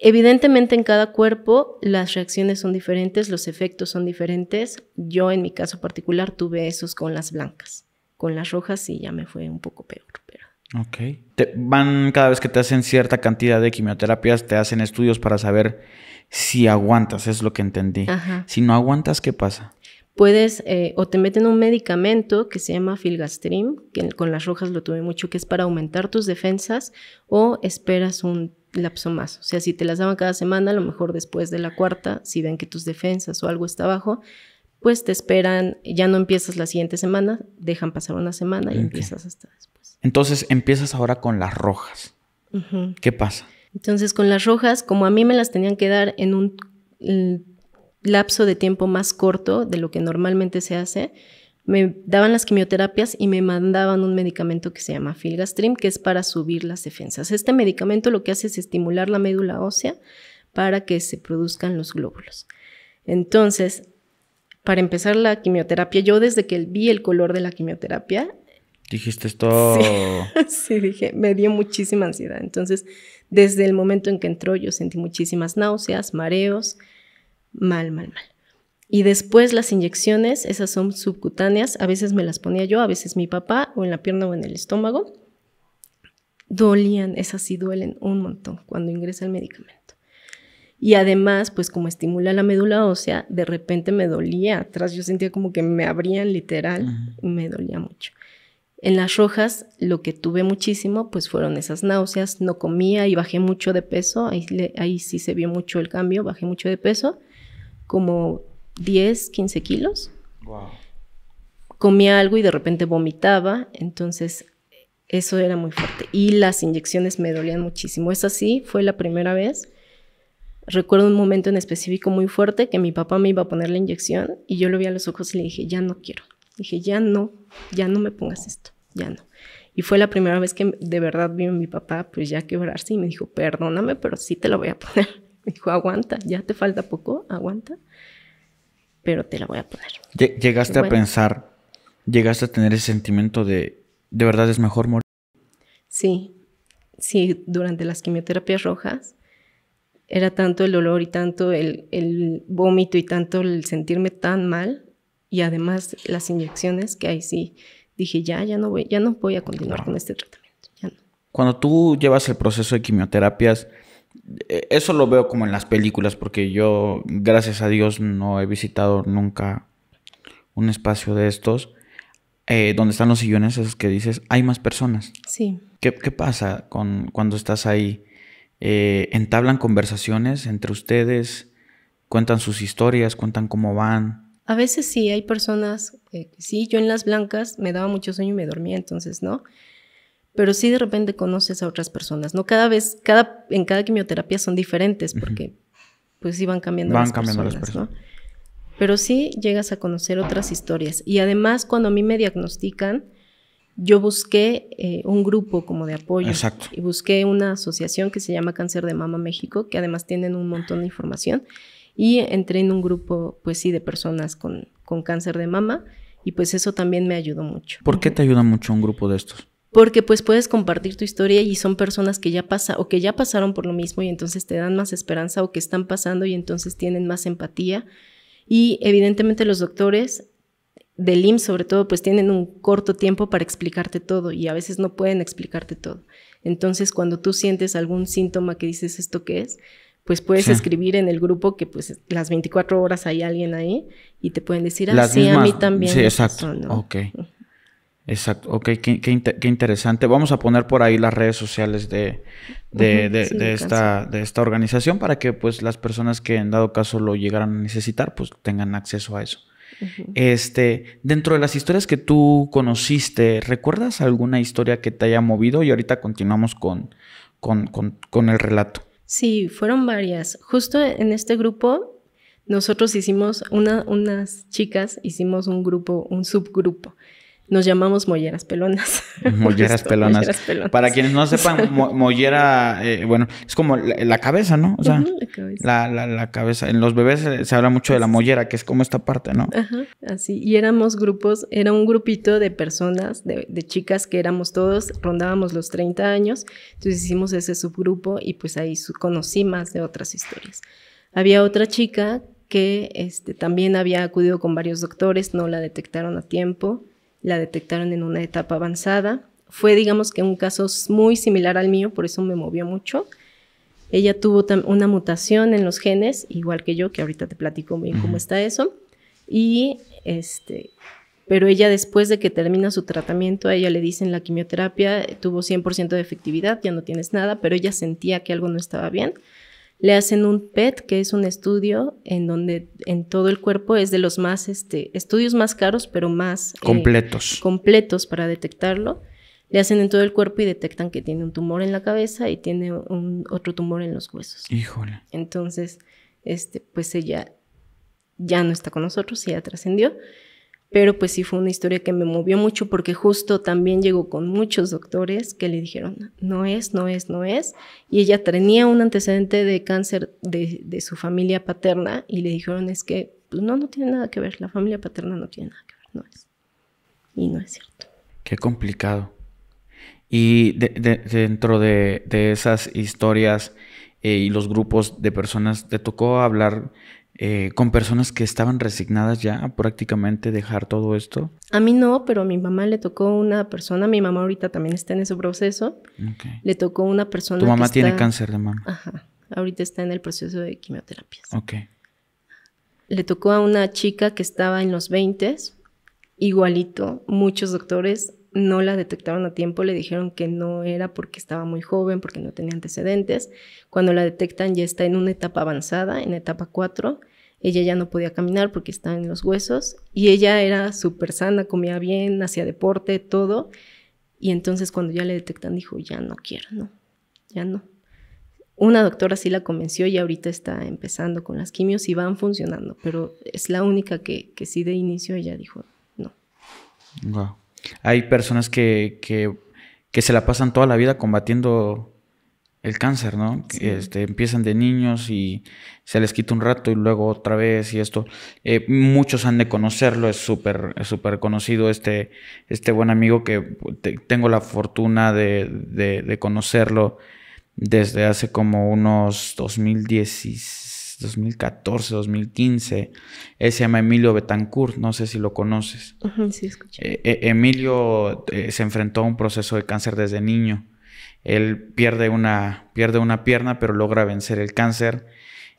Evidentemente en cada cuerpo las reacciones son diferentes, los efectos son diferentes. Yo en mi caso particular tuve esos con las blancas, con las rojas y ya me fue un poco peor, pero Ok. Te van cada vez que te hacen cierta cantidad de quimioterapias, te hacen estudios para saber si aguantas, es lo que entendí. Si no aguantas, ¿qué pasa? Puedes, eh, o te meten un medicamento que se llama Filgastrim, que con las rojas lo tuve mucho, que es para aumentar tus defensas, o esperas un lapso más. O sea, si te las daban cada semana, a lo mejor después de la cuarta, si ven que tus defensas o algo está abajo, pues te esperan, ya no empiezas la siguiente semana, dejan pasar una semana y empiezas hasta después. Entonces empiezas ahora con las rojas. ¿Qué pasa? Entonces con las rojas, como a mí me las tenían que dar en un lapso de tiempo más corto de lo que normalmente se hace, me daban las quimioterapias y me mandaban un medicamento que se llama Filgastrim, que es para subir las defensas. Este medicamento lo que hace es estimular la médula ósea para que se produzcan los glóbulos. Entonces, para empezar la quimioterapia, yo desde que vi el color de la quimioterapia, Dijiste esto. <laughs> Sí. dije, me dio muchísima ansiedad. Entonces, desde el momento en que entró, yo sentí muchísimas náuseas, mareos, mal, mal, mal. Y después las inyecciones, esas son subcutáneas, a veces me las ponía yo, a veces mi papá, o en la pierna o en el estómago. Dolían, esas sí duelen un montón cuando ingresa el medicamento. Y además, pues como estimula la médula ósea, de repente me dolía atrás, yo sentía como que me abrían literal, me dolía mucho. En las rojas lo que tuve muchísimo pues fueron esas náuseas, no comía y bajé mucho de peso, ahí, ahí sí se vio mucho el cambio, bajé mucho de peso, como 10, 15 kilos. Comía algo y de repente vomitaba, entonces eso era muy fuerte. Y las inyecciones me dolían muchísimo, es así, fue la primera vez. Recuerdo un momento en específico muy fuerte que mi papá me iba a poner la inyección y yo lo vi a los ojos y le dije, ya no quiero. Dije, ya no, ya no me pongas esto ya no. Y fue la primera vez que de verdad vi a mi papá, pues ya quebrarse y me dijo, perdóname, pero sí te la voy a poner. <laughs> Me dijo, aguanta, ya te falta poco, aguanta, pero te la voy a poner. Llegaste a pensar, llegaste a tener ese sentimiento de, de verdad es mejor morir. Sí, sí, durante las quimioterapias rojas era tanto el dolor y tanto el, el vómito y tanto el sentirme tan mal y además las inyecciones que ahí sí dije, ya, ya no voy, ya no voy a continuar con este tratamiento. Cuando tú llevas el proceso de quimioterapias, eh, eso lo veo como en las películas, porque yo, gracias a Dios, no he visitado nunca un espacio de estos. Eh, donde están los sillones esos que dices, hay más personas. Sí. ¿Qué, pasa con, cuando estás ahí? Eh, ¿Entablan conversaciones entre ustedes? ¿Cuentan sus historias? ¿Cuentan cómo van? A veces sí, hay personas, sí, yo en las blancas me daba mucho sueño y me dormía, entonces, ¿no? Pero sí de repente conoces a otras personas, ¿no? Cada vez, cada, en cada quimioterapia son diferentes porque pues sí van cambiando van cambiando las ¿no? Pero sí llegas a conocer otras historias. Y además cuando a mí me diagnostican, yo busqué eh, un grupo como de apoyo. Exacto. Y busqué una asociación que se llama Cáncer de Mama México, que además tienen un montón de información y entré en un grupo, pues sí, de personas con, con cáncer de mama y pues eso también me ayudó mucho. ¿Por qué te ayuda mucho un grupo de estos? Porque pues puedes compartir tu historia y son personas que ya pasa o que ya pasaron por lo mismo y entonces te dan más esperanza o que están pasando y entonces tienen más empatía. Y evidentemente los doctores del IMSS sobre todo pues tienen un corto tiempo para explicarte todo y a veces no pueden explicarte todo. Entonces cuando tú sientes algún síntoma que dices esto qué es, pues puedes escribir en el grupo que pues las 24 horas hay alguien ahí y te pueden decir, así ah, a mí también. Sí, exacto. Ok. Exacto, ok, qué, interesante. Vamos a poner por ahí las redes sociales de, de, esta, de esta organización para que pues las personas que en dado caso lo llegaran a necesitar pues tengan acceso a eso. Este, dentro de las historias que tú conociste, ¿recuerdas alguna historia que te haya movido? Y ahorita continuamos con, con el relato. Sí, fueron varias. Justo en este grupo, nosotros hicimos, unas chicas hicimos un grupo, un subgrupo. Nos llamamos molleras <laughs> pelonas. Molleras, pelonas. Para quienes no sepan, <laughs> mollera, eh, bueno, es como la, cabeza, ¿no? sea, la, cabeza. La, la, cabeza. En los bebés eh, se, habla mucho de la mollera, que es como esta parte, ¿no? Ajá, así. Y éramos grupos, era un grupito de personas, de, chicas que éramos todos, rondábamos los 30 años. Entonces hicimos ese subgrupo y pues ahí conocí más de otras historias. Había otra chica que este, también había acudido con varios doctores, no la detectaron a tiempo la detectaron en una etapa avanzada. Fue, digamos que un caso muy similar al mío, por eso me movió mucho. Ella tuvo una mutación en los genes, igual que yo, que ahorita te platico bien cómo está eso. Y este, pero ella después de que termina su tratamiento, a ella le dicen la quimioterapia eh, tuvo 100% de efectividad, ya no tienes nada, pero ella sentía que algo no estaba bien le hacen un PET, que es un estudio en donde en todo el cuerpo es de los más, este, estudios más caros, pero más... Eh, completos. completos para detectarlo. Le hacen en todo el cuerpo y detectan que tiene un tumor en la cabeza y tiene un, otro tumor en los huesos. Híjole. Entonces, este, pues ella ya no está con nosotros, ya trascendió pero pues sí fue una historia que me movió mucho porque justo también llegó con muchos doctores que le dijeron, no es, no es, no es, y ella tenía un antecedente de cáncer de, su familia paterna y le dijeron es que pues, no, no tiene nada que ver, la familia paterna no tiene nada que ver, no es. Y no es cierto. Qué complicado. Y dentro de, esas historias eh, y los grupos de personas, ¿te tocó hablar eh, con personas que estaban resignadas ya a prácticamente dejar todo esto? A mí no, pero a mi mamá le tocó una persona, mi mamá ahorita también está en ese proceso, le tocó una persona. Tu mamá tiene cáncer de mama. Ajá, ahorita está en el proceso de quimioterapia. Ok. Le tocó a una chica que estaba en los 20, igualito, muchos doctores no la detectaron a tiempo, le dijeron que no era porque estaba muy joven, porque no tenía antecedentes. Cuando la detectan ya está en una etapa avanzada, en etapa 4. Ella ya no podía caminar porque estaba en los huesos y ella era súper sana, comía bien, hacía deporte, todo. Y entonces cuando ya le detectan dijo, ya no quiero, no, ya no. Una doctora sí la convenció y ahorita está empezando con las quimios y van funcionando, pero es la única que, sí de inicio ella dijo, no. Hay personas que, se la pasan toda la vida combatiendo el cáncer, ¿no? Este, empiezan de niños y se les quita un rato y luego otra vez y esto. Eh, muchos han de conocerlo, es súper conocido este, este buen amigo que tengo la fortuna de, de, conocerlo desde hace como unos 2016 2014, 2015. Él se llama Emilio Betancourt, no sé si lo conoces. Eh, eh, Emilio eh, se enfrentó a un proceso de cáncer desde niño. Él pierde una, pierde una pierna, pero logra vencer el cáncer.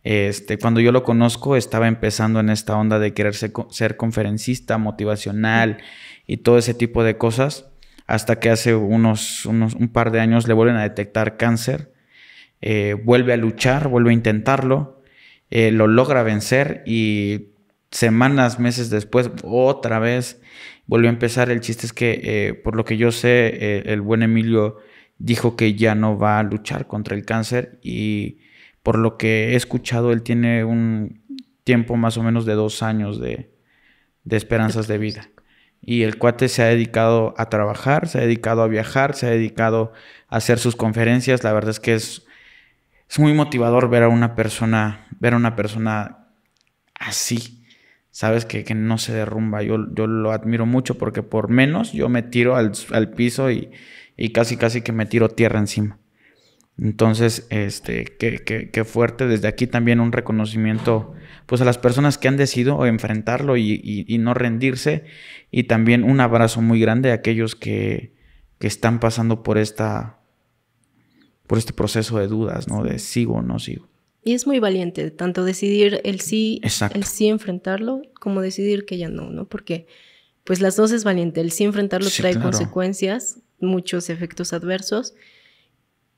Este, cuando yo lo conozco, estaba empezando en esta onda de querer ser, conferencista, motivacional y todo ese tipo de cosas, hasta que hace unos, un par de años le vuelven a detectar cáncer. vuelve a luchar, vuelve a intentarlo eh, lo logra vencer y semanas, meses después, otra vez volvió a empezar. El chiste es que, eh, por lo que yo sé, eh, el buen Emilio dijo que ya no va a luchar contra el cáncer y por lo que he escuchado, él tiene un tiempo más o menos de dos años de esperanzas de vida. Y el cuate se ha dedicado a trabajar, se ha dedicado a viajar, se ha dedicado a hacer sus conferencias. La verdad es que es es muy motivador ver a una persona, ver a una persona así, ¿sabes? Que, no se derrumba. Yo, yo lo admiro mucho porque por menos yo me tiro al, piso y, casi, casi que me tiro tierra encima. Entonces, este, qué, fuerte. Desde aquí también un reconocimiento pues a las personas que han decidido enfrentarlo y, no rendirse. Y también un abrazo muy grande a aquellos que, que están pasando por esta, por este proceso de dudas, ¿no? De sigo o no sigo. Y es muy valiente, tanto decidir el sí, el sí enfrentarlo, como decidir que ya no, ¿no? Porque pues las dos es valiente, el sí enfrentarlo trae consecuencias, muchos efectos adversos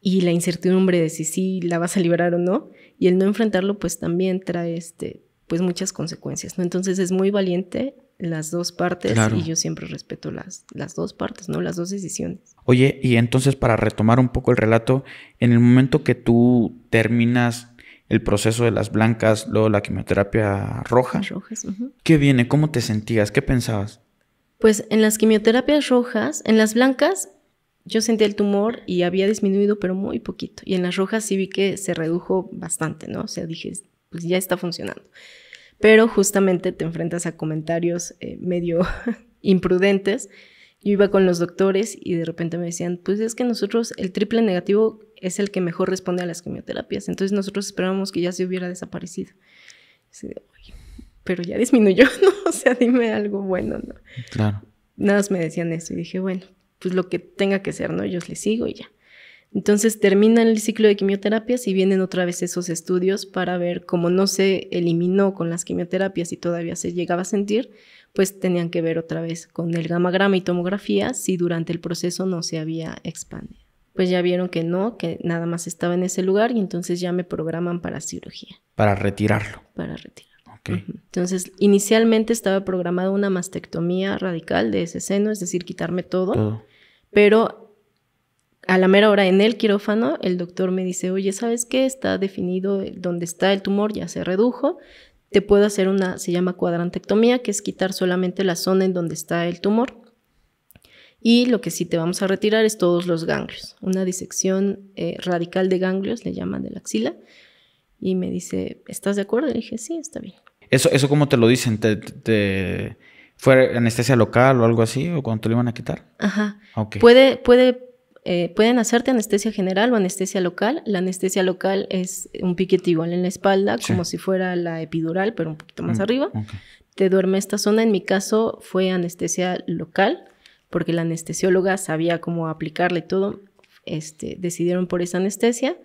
y la incertidumbre de si sí la vas a liberar o no, y el no enfrentarlo pues también trae este pues muchas consecuencias, ¿no? Entonces es muy valiente las dos partes y yo siempre respeto las, las dos partes, ¿no? Las dos decisiones. Oye, y entonces para retomar un poco el relato, en el momento que tú terminas el proceso de las blancas, luego la quimioterapia roja, rojas, ¿qué viene? ¿Cómo te sentías? ¿Qué pensabas? Pues en las quimioterapias rojas, en las blancas yo sentí el tumor y había disminuido, pero muy poquito. Y en las rojas sí vi que se redujo bastante, ¿no? O sea, dije, pues ya está funcionando pero justamente te enfrentas a comentarios eh, medio <laughs> imprudentes. Yo iba con los doctores y de repente me decían, pues es que nosotros el triple negativo es el que mejor responde a las quimioterapias, entonces nosotros esperábamos que ya se hubiera desaparecido. pero ya disminuyó, <laughs> ¿no? O sea, dime algo bueno, ¿no? Claro. Nada más me decían eso y dije, bueno, pues lo que tenga que ser, ¿no? Yo les sigo y ya. Entonces terminan el ciclo de quimioterapias y vienen otra vez esos estudios para ver cómo no se eliminó con las quimioterapias y todavía se llegaba a sentir, pues tenían que ver otra vez con el gamagrama y tomografía si durante el proceso no se había expandido. Pues ya vieron que no, que nada más estaba en ese lugar y entonces ya me programan para cirugía. Para retirarlo. Para retirarlo. Okay. Entonces, inicialmente estaba programada una mastectomía radical de ese seno, es decir, quitarme todo. pero a la mera hora en el quirófano, el doctor me dice, oye, ¿sabes qué? Está definido dónde está el tumor, ya se redujo. Te puedo hacer una, se llama cuadrantectomía, que es quitar solamente la zona en donde está el tumor. Y lo que sí te vamos a retirar es todos los ganglios. Una disección eh, radical de ganglios, le llaman de la axila. Y me dice, ¿estás de acuerdo? Le dije, sí, está bien. ¿Eso, eso cómo te lo dicen? ¿Te, fue anestesia local o algo así? ¿O cuando te lo iban a quitar? Ajá. Okay. Puede, puede eh, pueden hacerte anestesia general o anestesia local. La anestesia local es un piquete igual en la espalda, como si fuera la epidural, pero un poquito más mm, arriba. Te duerme esta zona. En mi caso fue anestesia local, porque la anestesióloga sabía cómo aplicarle todo. Este, decidieron por esa anestesia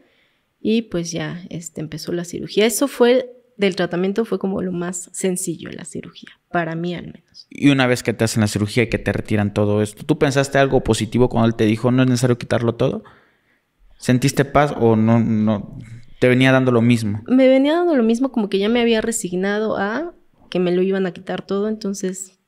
y pues ya este, empezó la cirugía. Eso fue del tratamiento fue como lo más sencillo, la cirugía, para mí al menos. Y una vez que te hacen la cirugía y que te retiran todo esto, ¿tú pensaste algo positivo cuando él te dijo no es necesario quitarlo todo? ¿Sentiste paz o no, no te venía dando lo mismo? Me venía dando lo mismo, como que ya me había resignado a que me lo iban a quitar todo, entonces,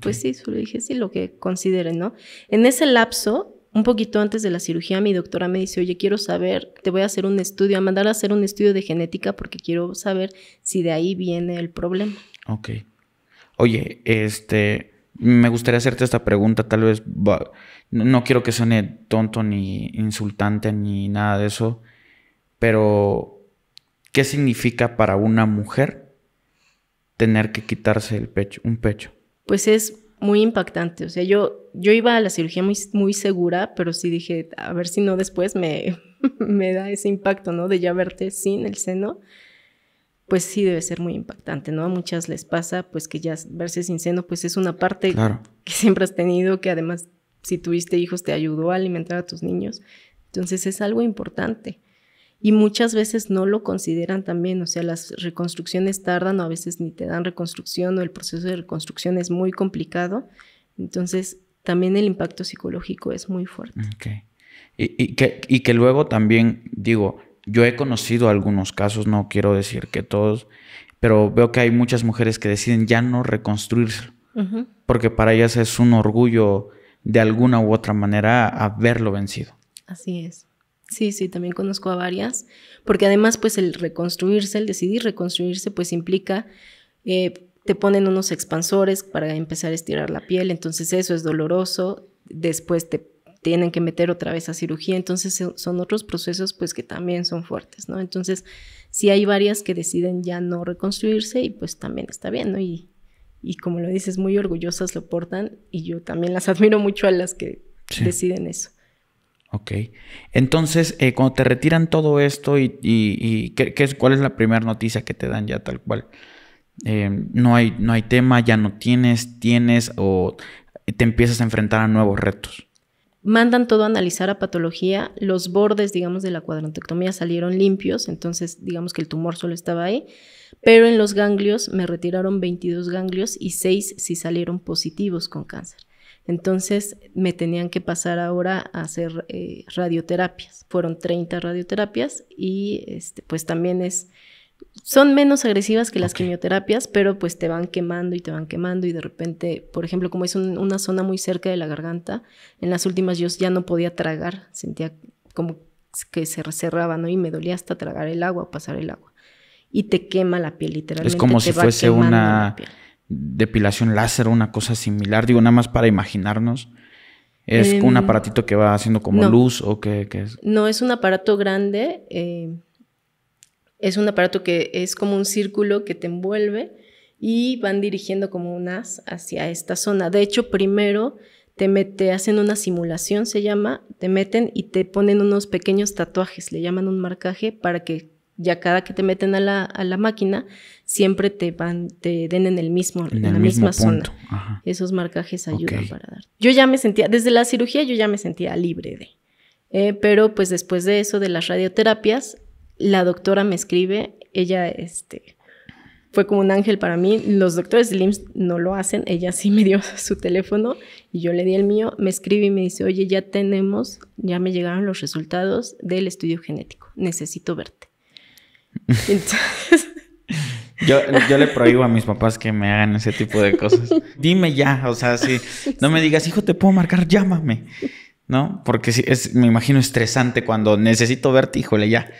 pues sí, solo dije sí, lo que consideren, ¿no? En ese lapso un poquito antes de la cirugía, mi doctora me dice, oye, quiero saber, te voy a hacer un estudio, a mandar a hacer un estudio de genética porque quiero saber si de ahí viene el problema. Ok. Oye, este, me gustaría hacerte esta pregunta, tal vez, no quiero que suene tonto ni insultante ni nada de eso, pero ¿qué significa para una mujer tener que quitarse el pecho, un pecho? Pues es muy impactante. O sea, yo, yo iba a la cirugía muy, muy segura, pero sí dije, a ver si no después me, <laughs> me da ese impacto, ¿no? De ya verte sin el seno. Pues sí debe ser muy impactante, ¿no? A muchas les pasa, pues que ya verse sin seno, pues es una parte que siempre has tenido, que además si tuviste hijos te ayudó a alimentar a tus niños. Entonces es algo importante y muchas veces no lo consideran también, o sea, las reconstrucciones tardan o a veces ni te dan reconstrucción o el proceso de reconstrucción es muy complicado, entonces también el impacto psicológico es muy fuerte. Y, que, y que luego también, digo, yo he conocido algunos casos, no quiero decir que todos, pero veo que hay muchas mujeres que deciden ya no reconstruirse, porque para ellas es un orgullo de alguna u otra manera haberlo vencido. Así es. Sí, sí, también conozco a varias, porque además pues el reconstruirse, el decidir reconstruirse pues implica, eh, te ponen unos expansores para empezar a estirar la piel, entonces eso es doloroso, después te tienen que meter otra vez a cirugía, entonces son otros procesos pues que también son fuertes, ¿no? Entonces sí hay varias que deciden ya no reconstruirse y pues también está bien, ¿no? Y, y como lo dices, muy orgullosas lo portan y yo también las <laughs> admiro mucho a las que deciden eso. Ok. Entonces, eh, cuando te retiran todo esto y, es, ¿cuál es la primera noticia que te dan ya tal cual? Em, no, hay, no hay tema, ya no tienes, tienes o te empiezas a enfrentar a nuevos retos. Mandan todo a analizar a patología. Los bordes, digamos, de la cuadrantectomía salieron limpios, entonces digamos que el tumor solo estaba ahí. Pero en los ganglios me retiraron 22 ganglios y 6 sí salieron positivos con cáncer. Entonces me tenían que pasar ahora a hacer eh, radioterapias. Fueron 30 radioterapias y este, pues también es... Son menos agresivas que las quimioterapias, pero pues te van quemando y te van quemando y de repente, por ejemplo, como es una zona muy cerca de la garganta, en las últimas yo ya no podía tragar, sentía como que se cerraba, ¿no? Y me dolía hasta tragar el agua, pasar el agua. Y te quema la piel literalmente. Es como si fuese una depilación láser o una cosa similar? Digo, nada más para imaginarnos. ¿Es un em, aparatito que va haciendo como luz o qué, es? No, es un aparato grande. Em, es un aparato que es como un círculo que te envuelve y van dirigiendo como unas hacia esta zona. De hecho, primero te, mete, hacen una simulación, se llama, te meten y te ponen unos pequeños tatuajes, le llaman un marcaje, para que ya cada que te meten a la, a la máquina siempre te van, te den en el mismo, en, la misma zona. Esos marcajes ayudan para dar. Yo ya me sentía, desde la cirugía yo ya me sentía libre de. Eh, pero pues después de eso, de las radioterapias, la doctora me escribe, ella este, fue como un ángel para mí, los doctores de LIMS no lo hacen, ella sí me dio <laughs> su teléfono y yo le di el mío, me escribe y me dice, oye, ya tenemos, ya me llegaron los resultados del estudio genético, necesito verte. <laughs> Entonces... Yo, le prohíbo a mis papás que me hagan ese tipo de cosas. Dime ya, o sea, si no me digas, hijo, te puedo marcar, llámame. ¿No? Porque es, me imagino estresante cuando necesito verte, híjole, ya.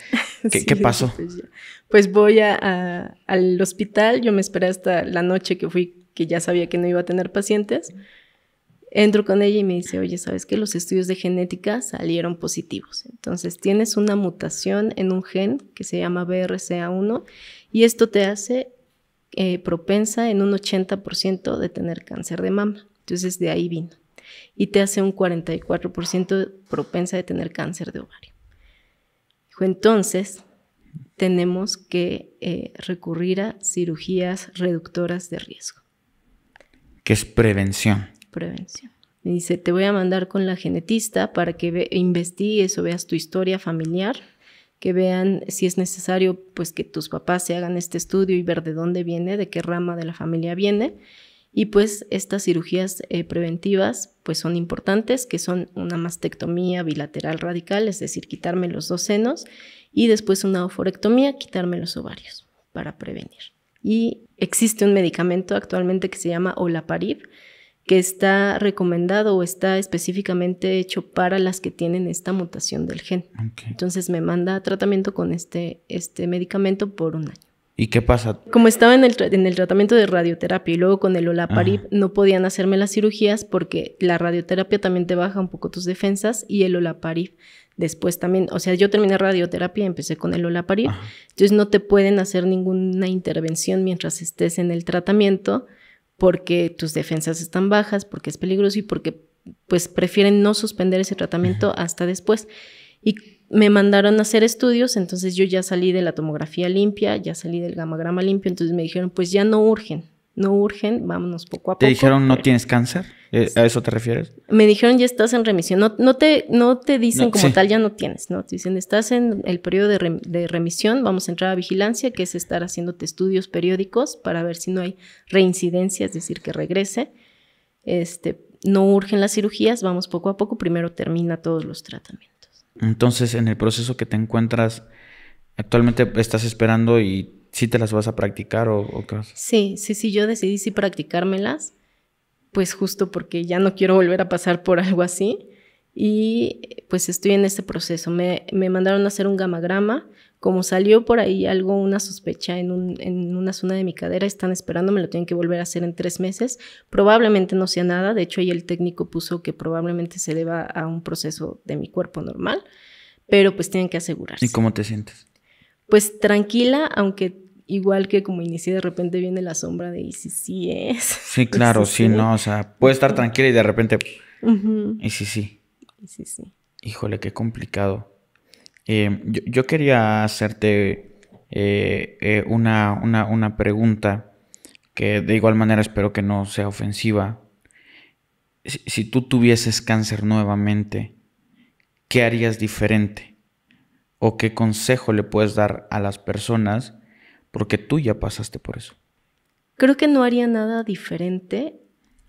¿Qué, pasó? Pues, pues voy al hospital, yo me esperé hasta la noche que fui, que ya sabía que no iba a tener pacientes. Entro con ella y me dice, oye, ¿sabes qué? Los estudios de genética salieron positivos. Entonces, tienes una mutación en un gen que se llama BRCA1 y esto te hace eh, propensa en un 80% de tener cáncer de mama. Entonces de ahí vino. Y te hace un 44% propensa de tener cáncer de ovario. Entonces, tenemos que eh, recurrir a cirugías reductoras de riesgo. Que es prevención? Prevención. Me dice, te voy a mandar con la genetista para que investigues o veas tu historia familiar que vean si es necesario pues que tus papás se hagan este estudio y ver de dónde viene, de qué rama de la familia viene. Y pues estas cirugías eh, preventivas pues son importantes, que son una mastectomía bilateral radical, es decir, quitarme los dos senos y después una oforectomía, quitarme los ovarios para prevenir. Y existe un medicamento actualmente que se llama Olaparib, que está recomendado o está específicamente hecho para las que tienen esta mutación del gen. Entonces me manda tratamiento con este, este medicamento por un año. ¿Y qué pasa? Como estaba en el, en el tratamiento de radioterapia y luego con el olaparib no podían hacerme las cirugías porque la radioterapia también te baja un poco tus defensas y el olaparib después también, o sea, yo terminé radioterapia y empecé con el olaparib, entonces no te pueden hacer ninguna intervención mientras estés en el tratamiento porque tus defensas están bajas, porque es peligroso y porque pues prefieren no suspender ese tratamiento hasta después. Y me mandaron a hacer estudios, entonces yo ya salí de la tomografía limpia, ya salí del gamagrama limpio, entonces me dijeron, pues ya no urgen, no urgen, vámonos poco a poco. ¿Te dijeron no tienes cáncer? Eh, este, ¿A eso te refieres? Me dijeron ya estás en remisión. No, te, no te dicen como tal ya no tienes, ¿no? Te dicen estás en el periodo de, remisión, vamos a entrar a vigilancia, que es estar haciéndote estudios periódicos para ver si no hay reincidencia, es decir, que regrese. Este, no urgen las cirugías, vamos poco a poco, primero termina todos los tratamientos. Entonces, en el proceso que te encuentras, actualmente estás esperando y si te las vas a practicar o, qué Sí, sí, sí, yo decidí sí practicármelas pues justo porque ya no quiero volver a pasar por algo así. Y pues estoy en este proceso. Me, me mandaron a hacer un gamagrama. Como salió por ahí algo, una sospecha en, en una zona de mi cadera, están esperando, me lo tienen que volver a hacer en tres meses. Probablemente no sea nada. De hecho, ahí el técnico puso que probablemente se deba a un proceso de mi cuerpo normal. Pero pues tienen que asegurarse. ¿Y cómo te sientes? Pues tranquila, aunque igual que como inicié, de repente viene la sombra de, ¿y si sí es? Sí, <laughs> claro, sí, no, o sea, puede estar tranquila y de repente, y sí, sí. sí. Híjole, qué complicado. Em, yo, quería hacerte eh, eh, una, pregunta que de igual manera espero que no sea ofensiva. si, tú tuvieses cáncer nuevamente, ¿qué harías diferente? ¿O qué consejo le puedes dar a las personas porque tú ya pasaste por eso. Creo que no haría nada diferente.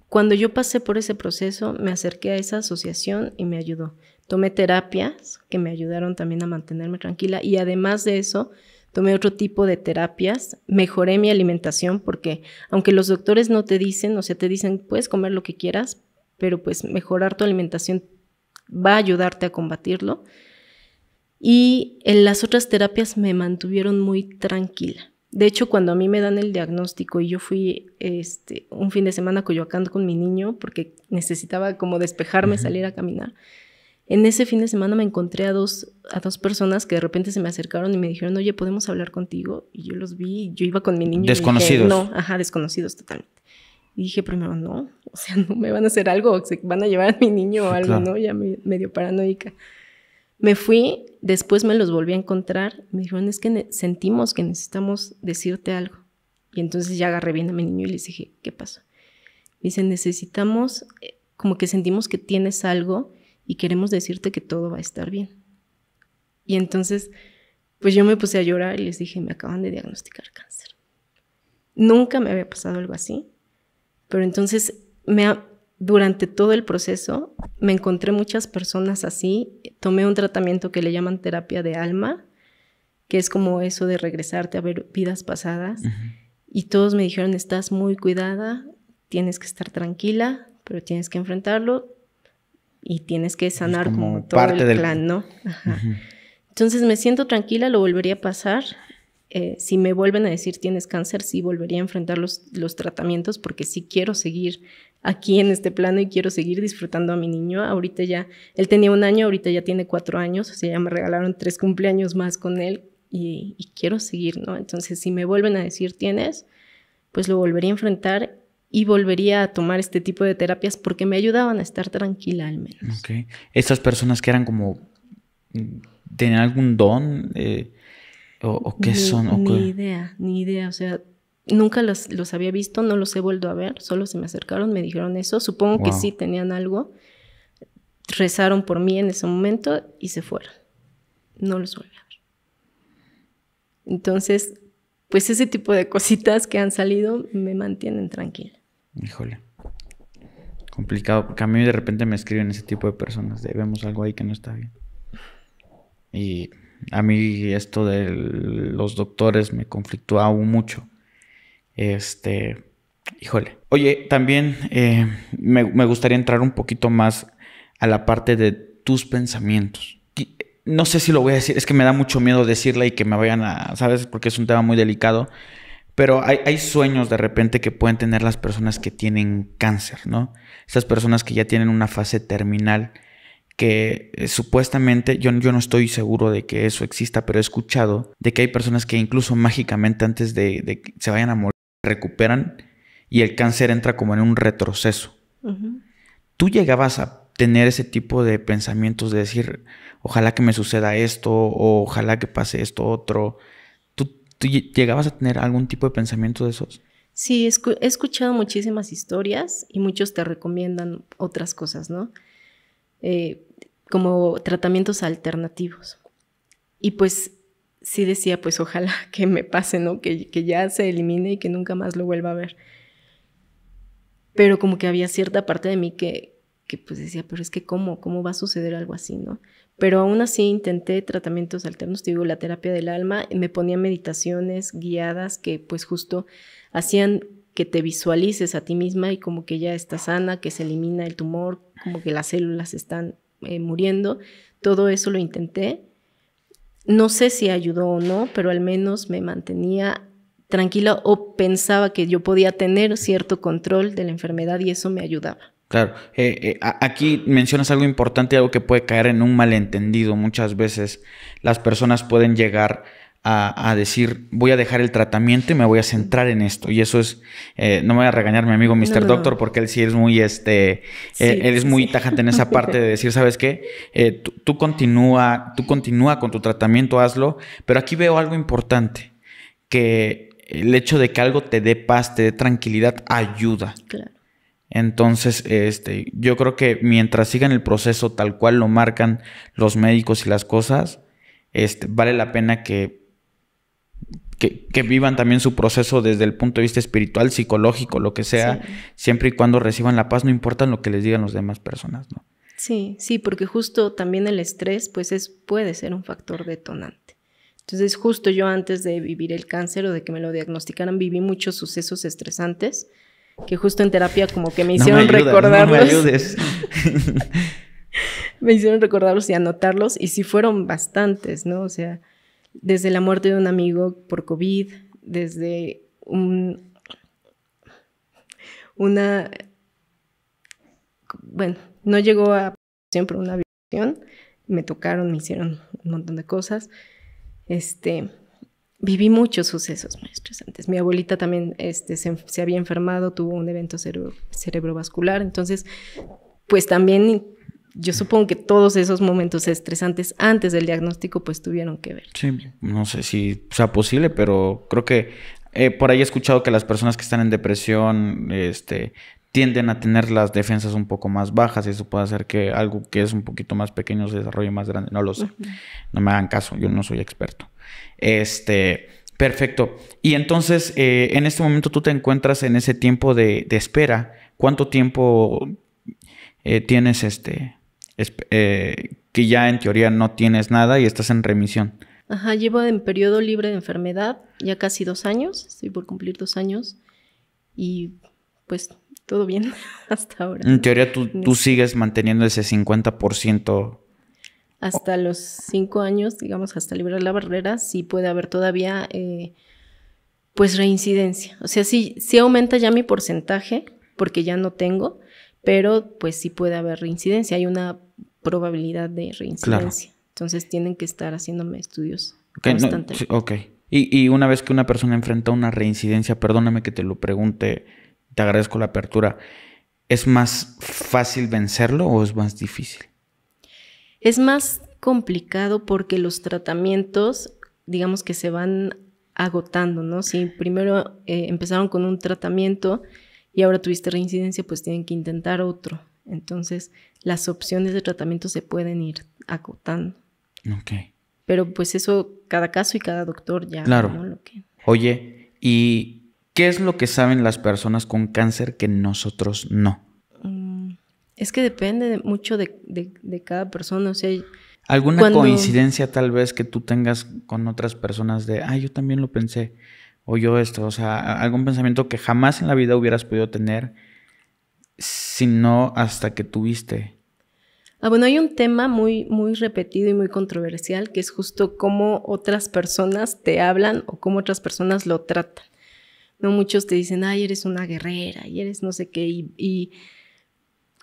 Cuando yo pasé por ese proceso, me acerqué a esa asociación y me ayudó. Tomé terapias que me ayudaron también a mantenerme tranquila y además de eso, tomé otro tipo de terapias, mejoré mi alimentación porque aunque los doctores no te dicen, o sea, te dicen, puedes comer lo que quieras, pero pues mejorar tu alimentación va a ayudarte a combatirlo. Y en las otras terapias me mantuvieron muy tranquila. De hecho, cuando a mí me dan el diagnóstico y yo fui este, un fin de semana coyocando con mi niño porque necesitaba como despejarme, salir a caminar, en ese fin de semana me encontré a dos, a dos personas que de repente se me acercaron y me dijeron, oye, ¿podemos hablar contigo? Y yo los vi, yo iba con mi niño. Desconocidos. Y no, ajá, desconocidos totalmente. Y dije primero, no, o sea, <laughs> no me van a hacer algo, van a llevar a mi niño o algo, ¿no? Ya medio paranoica. Me fui, después me los volví a encontrar, me dijeron, es que sentimos que necesitamos decirte algo. Y entonces ya agarré bien a mi niño y les dije, ¿qué pasó? Dicen, necesitamos, eh, como que sentimos que tienes algo y queremos decirte que todo va a estar bien. Y entonces, pues yo me puse a llorar y les dije, me acaban de diagnosticar cáncer. Nunca me había pasado algo así, pero entonces me, durante todo el proceso me encontré muchas personas así. Tomé un tratamiento que le llaman terapia de alma, que es como eso de regresarte a ver vidas pasadas. Y todos me dijeron, estás muy cuidada, tienes que estar tranquila, pero tienes que enfrentarlo y tienes que sanar como, todo parte el del... plan, ¿no? Entonces me siento tranquila, lo volvería a pasar. Eh, si me vuelven a decir tienes cáncer, sí volvería a enfrentar los, los, tratamientos porque sí quiero seguir aquí en este plano y quiero seguir disfrutando a mi niño. Ahorita ya, él tenía un año, ahorita ya tiene cuatro años, o sea, ya me regalaron tres cumpleaños más con él y, quiero seguir, ¿no? Entonces, si me vuelven a decir tienes, pues lo volvería a enfrentar y volvería a tomar este tipo de terapias porque me ayudaban a estar tranquila al menos. Ok, Estas personas que eran como, mm, ¿tenían algún don? Eh, o, qué son? ni idea, ni idea, o sea Nunca los, los, había visto, no los he vuelto a ver, solo se me acercaron, me dijeron eso. Supongo que sí tenían algo. Rezaron por mí en ese momento y se fueron. No los volví a ver. Entonces, pues ese tipo de cositas que han salido me mantienen tranquila. Híjole. Complicado, porque a mí de repente me escriben ese tipo de personas de vemos algo ahí que no está bien. Y a mí esto de los doctores me conflictó aún mucho este, híjole. Oye, también eh, me, gustaría entrar un poquito más a la parte de tus pensamientos. No sé si lo voy a decir, es que me da mucho miedo decirla y que me vayan a, ¿sabes? Porque es un tema muy delicado. Pero hay, hay, sueños de repente que pueden tener las personas que tienen cáncer, ¿no? Esas personas que ya tienen una fase terminal, que eh, supuestamente, yo, yo no estoy seguro de que eso exista, pero he escuchado de que hay personas que incluso mágicamente antes de, de que se vayan a morir, recuperan y el cáncer entra como en un retroceso. Tú llegabas a tener ese tipo de pensamientos de decir, ojalá que me suceda esto, o ojalá que pase esto otro. ¿Tú, llegabas a tener algún tipo de pensamiento de esos? Sí, he escuchado muchísimas historias y muchos te recomiendan otras cosas, ¿no? Eh, como tratamientos alternativos. Y pues sí decía, pues ojalá <laughs> que me pase, ¿no? Que, que ya se elimine y que nunca más lo vuelva a ver. Pero como que había cierta parte de mí que, que pues decía, pero es que cómo, cómo va a suceder algo así, ¿no? Pero aún así intenté tratamientos alternos, digo, la terapia del alma, me ponía meditaciones guiadas que pues justo hacían que te visualices a ti misma y como que ya está sana, que se elimina el tumor, como que las células están eh, muriendo. Todo eso lo intenté no sé si ayudó o no, pero al menos me mantenía tranquila o pensaba que yo podía tener cierto control de la enfermedad y eso me ayudaba. Claro, eh, eh, aquí mencionas algo importante, algo que puede caer en un malentendido. Muchas veces las personas pueden llegar a, decir, voy a dejar el tratamiento y me voy a centrar en esto. Y eso es, eh, no me voy a regañar mi amigo Mr. Doctor, porque él sí es muy, este, eh, él, es muy tajante en esa <laughs> parte de decir, ¿sabes qué? Eh, tú, continúa, tú continúa con tu tratamiento, hazlo. Pero aquí veo algo importante, que el hecho de que algo te dé paz, te dé tranquilidad, ayuda. Entonces, este, yo creo que mientras sigan el proceso tal cual lo marcan los médicos y las cosas, este, vale la pena que que, vivan también su proceso desde el punto de vista espiritual, psicológico, lo que sea, siempre y cuando reciban la paz, no importa lo que les digan las demás personas, ¿no? Sí, sí, porque justo también el estrés, pues es, puede ser un factor detonante. Entonces, justo yo antes de vivir el cáncer o de que me lo diagnosticaran, viví muchos sucesos estresantes que justo en terapia como que me hicieron recordarlos. me ayudes. <laughs> me hicieron recordarlos y anotarlos y sí fueron bastantes, ¿no? O sea, desde la muerte de un amigo por COVID, desde un, una, bueno, no llegó a siempre una violación, me tocaron, me hicieron un montón de cosas. Este, viví muchos sucesos, maestros, antes. Mi abuelita también este, se, había enfermado, tuvo un evento cerebrovascular, entonces, pues también yo supongo que todos esos momentos estresantes antes del diagnóstico pues tuvieron que ver. Sí, no sé si sea posible, pero creo que eh, por ahí he escuchado que las personas que están en depresión este, tienden a tener las defensas un poco más bajas y eso puede hacer que algo que es un poquito más pequeño se desarrolle más grande. No lo sé. No me hagan caso, yo no soy experto. Este, perfecto. Y entonces, eh, en este momento tú te encuentras en ese tiempo de, espera. ¿Cuánto tiempo eh, tienes este eh, que ya en teoría no tienes nada y estás en remisión. Ajá, llevo en periodo libre de enfermedad ya casi dos años, estoy por cumplir dos años y pues todo bien <laughs> hasta ahora. En teoría tú, tú este sigues manteniendo ese 50%. Hasta los cinco años, digamos, hasta liberar la barrera, sí puede haber todavía eh, pues reincidencia. O sea, sí, sí aumenta ya mi porcentaje porque ya no tengo, pero pues sí puede haber reincidencia. Hay una probabilidad de reincidencia. Entonces tienen que estar haciéndome estudios ok. Y, una vez que una persona enfrenta una reincidencia, perdóname que te lo pregunte, te agradezco la apertura, ¿es más fácil vencerlo o es más difícil? Es más complicado porque los tratamientos, digamos que se van agotando, ¿no? Si primero eh, empezaron con un tratamiento y ahora tuviste reincidencia, pues tienen que intentar otro. Entonces, las opciones de tratamiento se pueden ir acotando. Ok. Pero pues eso, cada caso y cada doctor ya. Claro. Lo que... Oye, ¿y qué es lo que saben las personas con cáncer que nosotros no? Mm, es que depende mucho de, cada persona, o sea... ¿Alguna coincidencia tal vez que tú tengas con otras personas de, ay, yo también lo pensé, o yo esto, o sea, algún pensamiento que jamás en la vida hubieras podido tener sino hasta que tuviste. Ah, bueno, hay un tema muy, muy repetido y muy controversial que es justo cómo otras personas te hablan o cómo otras personas lo tratan. ¿no? Muchos te dicen, ay, eres una guerrera y eres no sé qué, y,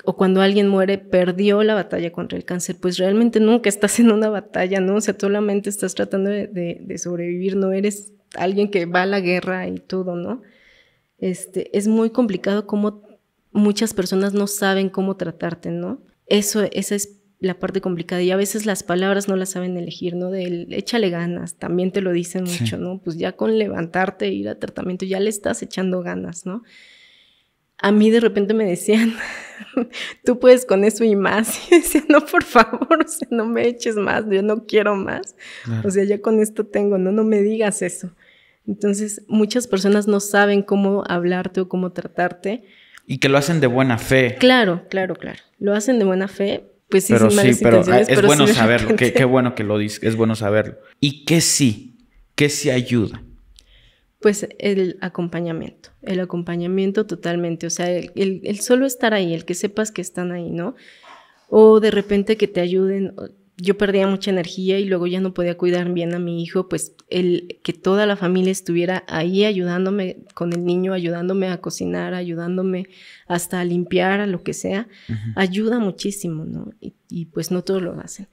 o cuando alguien muere, perdió la batalla contra el cáncer, pues realmente nunca estás en una batalla, ¿no? O sea, solamente estás tratando de, sobrevivir, no eres alguien que va a la guerra y todo, ¿no? Este, es muy complicado cómo muchas personas no saben cómo tratarte, ¿no? Eso, esa es la parte complicada y a veces las palabras no las saben elegir, ¿no? Del échale ganas, también te lo dicen mucho, ¿no? Pues ya con levantarte, ir a tratamiento, ya le estás echando ganas, ¿no? A mí de repente me decían, <laughs> tú puedes con eso y más. <laughs> Y decía, no, por favor, o no me eches más, yo no quiero más. O sea, ya con esto tengo, no, no me digas eso. Entonces, muchas personas no saben cómo hablarte o cómo tratarte y que lo hacen de buena fe. Claro, claro, claro. Lo hacen de buena fe, pues sí, pero sí, pero ah, es bueno saberlo. Qué, bueno que lo dices, es bueno saberlo. ¿Y qué sí? ¿Qué sí ayuda? Pues el acompañamiento, el acompañamiento totalmente, o sea, el solo estar ahí, el que sepas que están ahí, ¿no? O de repente que te ayuden, yo perdía mucha energía y luego ya no podía cuidar bien a mi hijo, pues el que toda la familia estuviera ahí ayudándome con el niño, ayudándome a cocinar, ayudándome hasta a limpiar, a lo que sea, ayuda muchísimo, ¿no? Y, pues no todos lo hacen.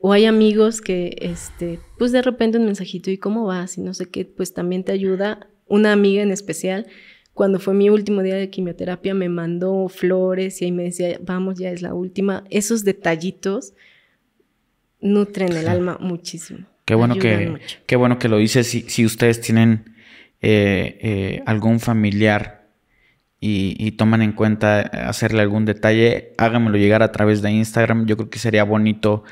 O hay amigos que, este, pues de repente un mensajito y cómo vas y no sé qué, pues también te ayuda. Una amiga en especial, cuando fue mi último día de quimioterapia, me mandó flores y ahí me decía, vamos, ya es la última. Esos detallitos nutren el alma muchísimo. Qué bueno, que, qué bueno que lo dices. Si, si ustedes tienen eh, eh, algún familiar y, toman en cuenta hacerle algún detalle, háganmelo llegar a través de Instagram. Yo creo que sería bonito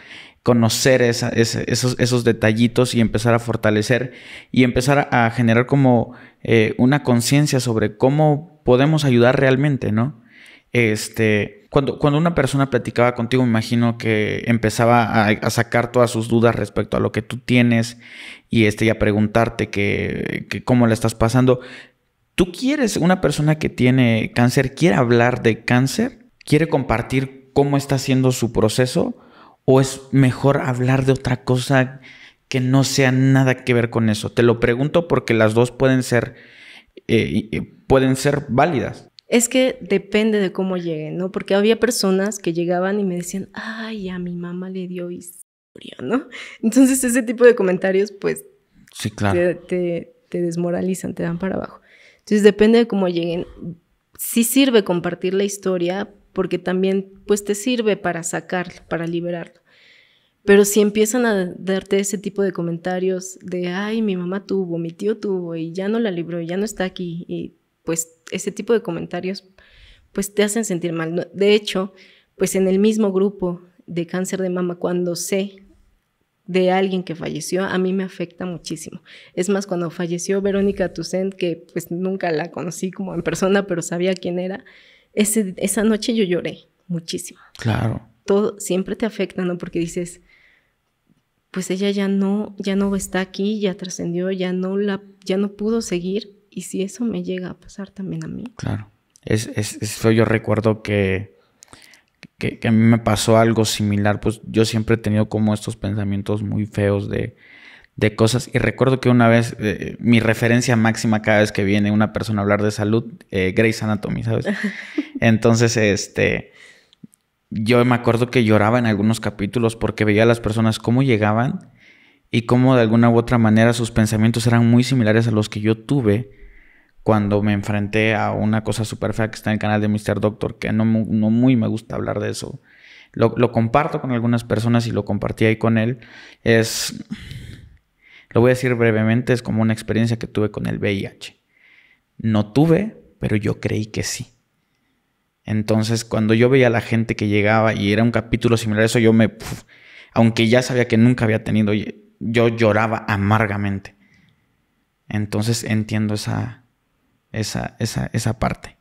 conocer esos, esos, detallitos y empezar a fortalecer y empezar a generar como eh, una conciencia sobre cómo podemos ayudar realmente, ¿no? Este, cuando, cuando una persona platicaba contigo, me imagino que empezaba a, sacar todas sus dudas respecto a lo que tú tienes y, este, a preguntarte que, cómo la estás pasando. ¿Tú quieres, una persona que tiene cáncer, quiere hablar de cáncer? ¿Quiere compartir cómo está haciendo su proceso? ¿O es mejor hablar de otra cosa que no sea nada que ver con eso? Te lo pregunto porque las dos pueden ser, eh, eh, pueden ser válidas. Es que depende de cómo lleguen, ¿no? Porque había personas que llegaban y me decían, ay, a mi mamá le dio historia, ¿no? Entonces ese tipo de comentarios, pues, sí, claro. te, desmoralizan, te dan para abajo. Entonces depende de cómo lleguen. Sí sirve compartir la historia porque también, pues, te sirve para sacarlo, para liberarlo. Pero si empiezan a darte ese tipo de comentarios de, ay, mi mamá tuvo, mi tío tuvo, y ya no la libró, ya no está aquí, y pues ese tipo de comentarios pues te hacen sentir mal. De hecho, pues en el mismo grupo de cáncer de mama, cuando sé de alguien que falleció, a mí me afecta muchísimo. Es más, cuando falleció Verónica Tucent, que pues nunca la conocí como en persona, pero sabía quién era, esa noche yo lloré muchísimo. Claro. Todo siempre te afecta, ¿no? Porque dices, pues ella ya no, ya no está aquí, ya trascendió, ya no la, ya no pudo seguir y si eso me llega a pasar también a mí. Claro. Es, es, yo recuerdo que, que, a mí me pasó algo similar. Pues yo siempre he tenido como estos pensamientos muy feos de, de cosas. Y recuerdo que una vez, eh, mi referencia máxima cada vez que viene una persona a hablar de salud, eh, Grace Anatomy, ¿sabes? <laughs> Entonces, este. Yo me acuerdo que lloraba en algunos capítulos porque veía a las personas cómo llegaban y cómo de alguna u otra manera sus pensamientos eran muy similares a los que yo tuve cuando me enfrenté a una cosa súper fea que está en el canal de Mr. Doctor, que no, muy me gusta hablar de eso. Lo, comparto con algunas personas y lo compartí ahí con él. Es, lo voy a decir brevemente, es como una experiencia que tuve con el VIH. No tuve, pero yo creí que sí. Entonces, cuando yo veía a la gente que llegaba y era un capítulo similar a eso, yo me... aunque ya sabía que nunca había tenido, yo lloraba amargamente. Entonces entiendo esa, esa, esa, esa parte.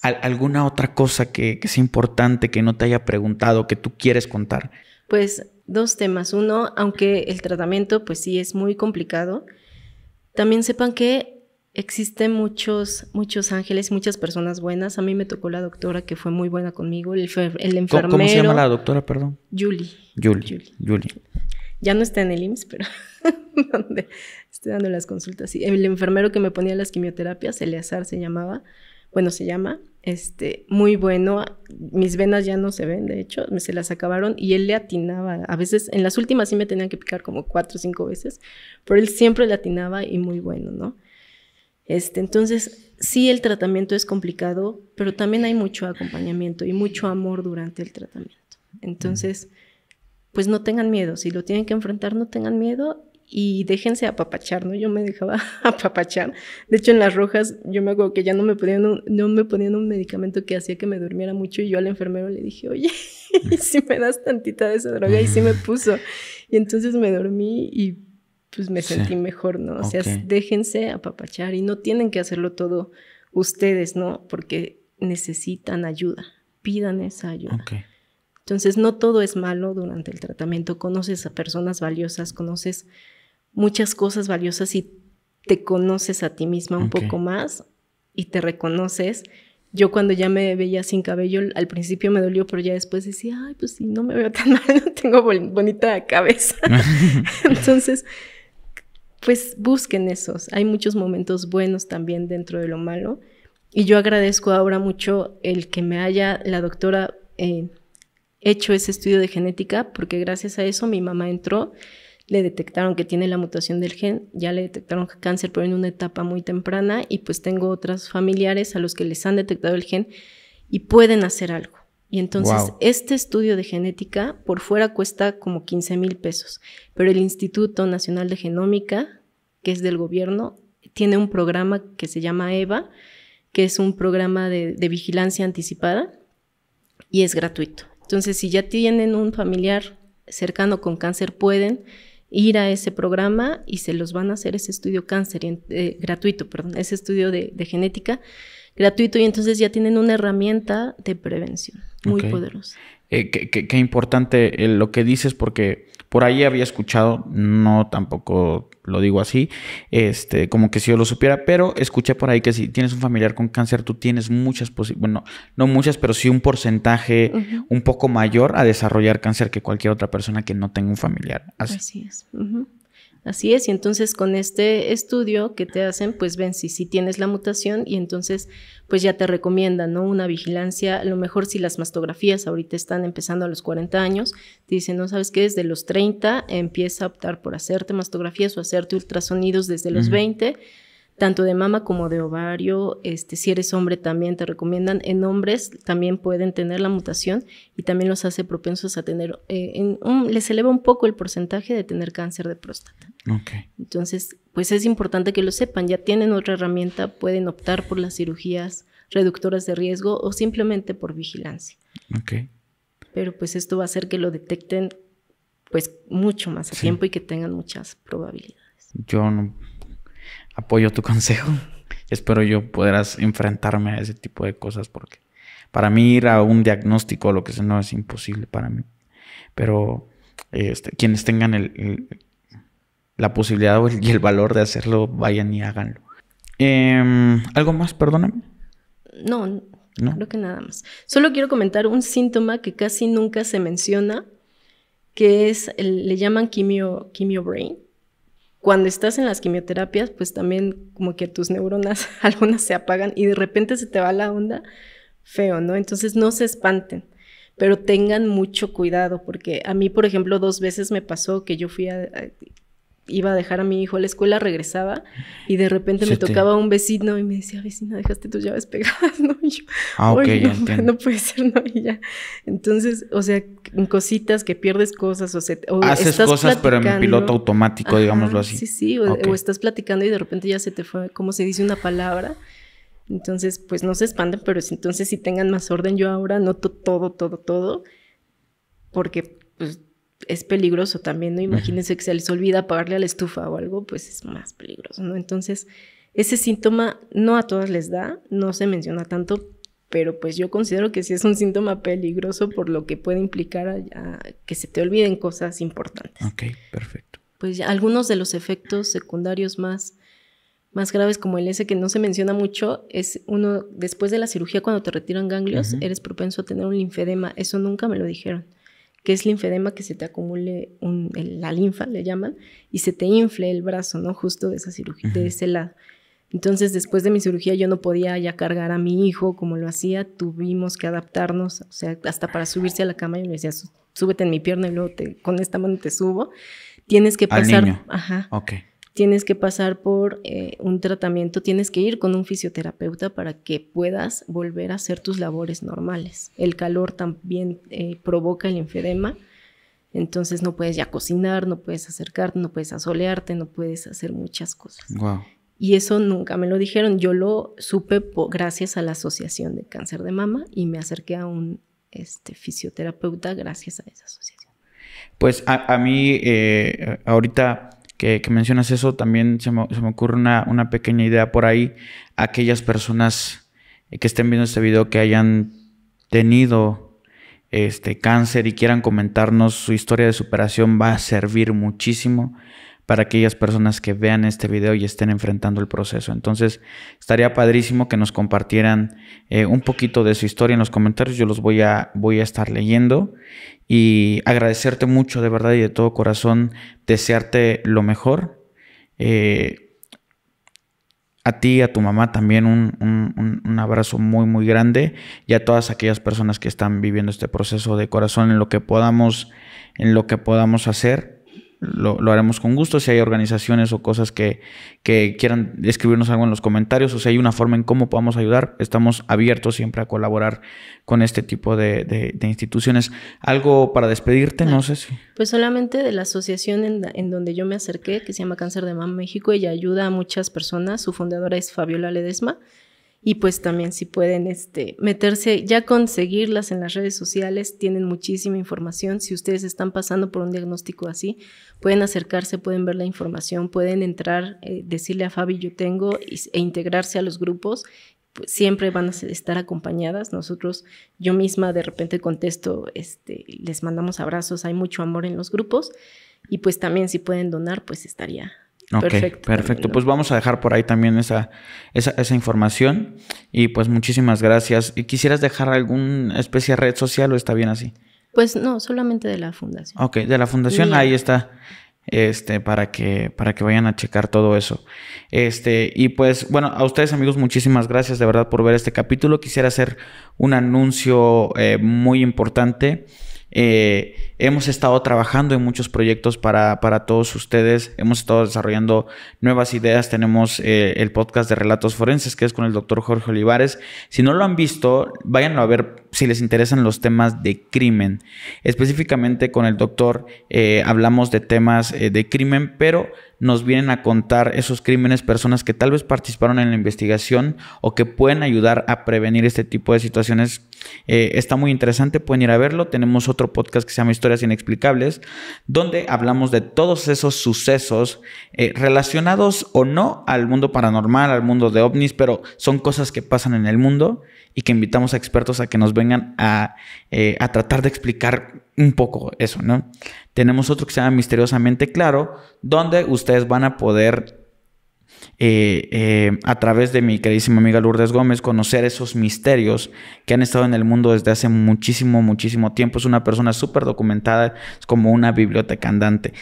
¿Alguna otra cosa que, es importante que no te haya preguntado, que tú quieres contar? Pues dos temas. Uno, aunque el tratamiento pues sí es muy complicado, también sepan que existen muchos, muchos ángeles, muchas personas buenas. A mí me tocó la doctora que fue muy buena conmigo, el, el ¿Cómo, se llama la doctora, perdón? Julie. Julie. Julie ya no está en el IMSS, pero <laughs> donde estoy dando las consultas. el enfermero que me ponía las quimioterapias, Eleazar se llamaba, bueno, se llama, este, muy bueno. Mis venas ya no se ven, de hecho, se las acabaron y él le atinaba. A veces, en las últimas sí me tenían que picar como cuatro o cinco veces, pero él siempre le atinaba y muy bueno, ¿no? Este, entonces, sí, el tratamiento es complicado, pero también hay mucho acompañamiento y mucho amor durante el tratamiento. Entonces, pues no tengan miedo, si lo tienen que enfrentar, no tengan miedo y déjense apapachar, ¿no? Yo me dejaba <laughs> apapachar. De hecho, en las rojas, yo me acuerdo que ya no me ponían un, no me ponían un medicamento que hacía que me durmiera mucho y yo al enfermero le dije, oye, <laughs> si me das tantita de esa droga? Y si me <laughs> puso. Y entonces me dormí y pues me sentí mejor, ¿no? O sea, déjense apapachar y no tienen que hacerlo todo ustedes, ¿no? Porque necesitan ayuda, pidan esa ayuda. Entonces, no todo es malo durante el tratamiento. Conoces a personas valiosas, conoces muchas cosas valiosas y te conoces a ti misma un poco más y te reconoces. Yo cuando ya me veía sin cabello, al principio me dolió, pero ya después decía, ay, pues si no me veo tan <laughs> mal, tengo bonita cabeza. <laughs> <laughs> Entonces, pues busquen esos. Hay muchos momentos buenos también dentro de lo malo. Y yo agradezco ahora mucho el que me haya la doctora eh, hecho ese estudio de genética porque gracias a eso mi mamá entró, le detectaron que tiene la mutación del gen, ya le detectaron cáncer pero en una etapa muy temprana y pues tengo otras familiares a los que les han detectado el gen y pueden hacer algo. Y entonces este estudio de genética por fuera cuesta como 15 mil pesos, pero el Instituto Nacional de Genómica, que es del gobierno, tiene un programa que se llama EVA, que es un programa de vigilancia anticipada y es gratuito. Entonces, si ya tienen un familiar cercano con cáncer, pueden ir a ese programa y se los van a hacer ese estudio cáncer, eh, gratuito, perdón, ese estudio de, genética gratuito y entonces ya tienen una herramienta de prevención muy poderosa. Eh, qué, importante eh, lo que dices, porque por ahí había escuchado, no tampoco lo digo así, este, como que si yo lo supiera, pero escuché por ahí que si tienes un familiar con cáncer, tú tienes muchas posibilidades, bueno, no muchas, pero sí un porcentaje un poco mayor a desarrollar cáncer que cualquier otra persona que no tenga un familiar. Así, es. Así es, y entonces con este estudio que te hacen, pues ven si, si tienes la mutación y entonces pues ya te recomiendan, ¿no? Una vigilancia, a lo mejor si las mastografías ahorita están empezando a los 40 años, te dicen, no sabes qué, desde los 30 empieza a optar por hacerte mastografías o hacerte ultrasonidos desde los 20 tanto de mama como de ovario. Este, si eres hombre también te recomiendan. En hombres también pueden tener la mutación y también los hace propensos a tener, eh, en un, les eleva un poco el porcentaje de tener cáncer de próstata. Okay. Entonces, pues es importante que lo sepan. Ya tienen otra herramienta, pueden optar por las cirugías reductoras de riesgo o simplemente por vigilancia. Okay. Pero pues esto va a hacer que lo detecten pues mucho más a tiempo y que tengan muchas probabilidades. Yo no, apoyo tu consejo. Espero yo podrás enfrentarme a ese tipo de cosas porque para mí ir a un diagnóstico o lo que sea no es imposible para mí. Pero este, quienes tengan la posibilidad y el valor de hacerlo, vayan y háganlo. Em, ¿Algo más? Perdóname. No, creo que nada más. Solo quiero comentar un síntoma que casi nunca se menciona, que es, le llaman quimio, quimio brain cuando estás en las quimioterapias, pues también como que tus neuronas <laughs> algunas se apagan y de repente se te va la onda feo, ¿no? Entonces no se espanten, pero tengan mucho cuidado porque a mí, por ejemplo, dos veces me pasó que yo fui a, iba a dejar a mi hijo a la escuela, regresaba y de repente me tocaba un vecino y me decía, vecina, dejaste tus llaves pegadas, <laughs> ¿no? Y yo, ah, okay, no, ya no, puede ser, ¿no? Y ya. Entonces, o sea, cositas que pierdes cosas, o, se Haces cosas pero en piloto automático, digámoslo así. Sí, sí, o, estás platicando y de repente ya se te fue, como se dice una palabra. Entonces, pues no se expanden, pero entonces si tengan más orden, yo ahora noto todo, todo, todo, porque pues es peligroso también, ¿no? Imagínense que se les olvida apagarle a la estufa o algo, pues es más peligroso, ¿no? Entonces, ese síntoma no a todas les da, no se menciona tanto, pero pues yo considero que sí es un síntoma peligroso por lo que puede implicar que se te olviden cosas importantes. Ok, perfecto. Pues algunos de los efectos secundarios más, más graves como el ese que no se menciona mucho es uno, después de la cirugía cuando te retiran ganglios, eres propenso a tener un linfedema, eso nunca me lo dijeron que es linfedema que se te acumule la linfa, le llaman, y se te infle el brazo, ¿no? Justo de esa cirugía, de ese lado. Entonces, después de mi cirugía, yo no podía ya cargar a mi hijo como lo hacía, tuvimos que adaptarnos, o sea, hasta para subirse a la cama, yo le decía, súbete en mi pierna y luego con esta mano te subo. Tienes que pasar. Al niño. Ajá. Ok tienes que pasar por eh, un tratamiento, tienes que ir con un fisioterapeuta para que puedas volver a hacer tus labores normales. El calor también eh, provoca el enfedema, entonces no puedes ya cocinar, no puedes acercarte, no puedes asolearte, no puedes hacer muchas cosas. Wow. Y eso nunca me lo dijeron, yo lo supe gracias a la Asociación de Cáncer de Mama y me acerqué a un este, fisioterapeuta gracias a esa asociación. Pues a, mí eh, ahorita que, mencionas eso, también se me, ocurre una, pequeña idea por ahí. Aquellas personas eh, que estén viendo este video que hayan tenido este cáncer y quieran comentarnos su historia de superación va a servir muchísimo para aquellas personas que vean este video y estén enfrentando el proceso. Entonces, estaría padrísimo que nos compartieran eh, un poquito de su historia en los comentarios. Yo los voy a, voy a estar leyendo y agradecerte mucho de verdad y de todo corazón, desearte lo mejor. Eh, a ti, y a tu mamá también un, un, abrazo muy, muy grande y a todas aquellas personas que están viviendo este proceso de corazón en lo que podamos, en lo que podamos hacer lo, lo, haremos con gusto. Si hay organizaciones o cosas que, quieran escribirnos algo en los comentarios o si hay una forma en cómo podamos ayudar, estamos abiertos siempre a colaborar con este tipo de, instituciones. ¿Algo para despedirte? No sé si. Pues solamente de la asociación en, donde yo me acerqué, que se llama Cáncer de Mama México, ella ayuda a muchas personas. Su fundadora es Fabiola Ledesma y pues también si pueden este, meterse, ya conseguirlas en las redes sociales, tienen muchísima información. Si ustedes están pasando por un diagnóstico así, pueden acercarse, pueden ver la información, pueden entrar, eh, decirle a Fabi yo tengo e integrarse a los grupos. Pues siempre van a estar acompañadas. Nosotros, yo misma de repente contesto, este, les mandamos abrazos, hay mucho amor en los grupos. Y pues también si pueden donar, pues estaría, Ok, perfecto. Pues vamos a dejar por ahí también esa, esa, información. Y pues muchísimas gracias. ¿Y quisieras dejar alguna especie de red social o está bien así? Pues no, solamente de la fundación. Ok, de la fundación, ahí está. Este, para que, para que vayan a checar todo eso. Este, y pues, bueno, a ustedes amigos, muchísimas gracias de verdad por ver este capítulo. Quisiera hacer un anuncio eh, muy importante. Eh, hemos estado trabajando en muchos proyectos para, para, todos ustedes, hemos estado desarrollando nuevas ideas, tenemos eh, el podcast de Relatos Forenses que es con el doctor Jorge Olivares. Si no lo han visto, váyanlo a ver si les interesan los temas de crimen. Específicamente con el doctor eh, hablamos de temas de crimen, pero nos vienen a contar esos crímenes personas que tal vez participaron en la investigación o que pueden ayudar a prevenir este tipo de situaciones. Eh, está muy interesante, pueden ir a verlo. Tenemos otro podcast que se llama Historias Inexplicables, donde hablamos de todos esos sucesos eh, relacionados o no al mundo paranormal, al mundo de ovnis, pero son cosas que pasan en el mundo y que invitamos a expertos a que nos vengan eh, a, tratar de explicar un poco eso, ¿no? Tenemos otro que se llama Misteriosamente Claro, donde ustedes van a poder eh, eh, a través de mi queridísima amiga Lourdes Gómez, conocer esos misterios que han estado en el mundo desde hace muchísimo, muchísimo tiempo. Es una persona súper documentada, es como una biblioteca andante.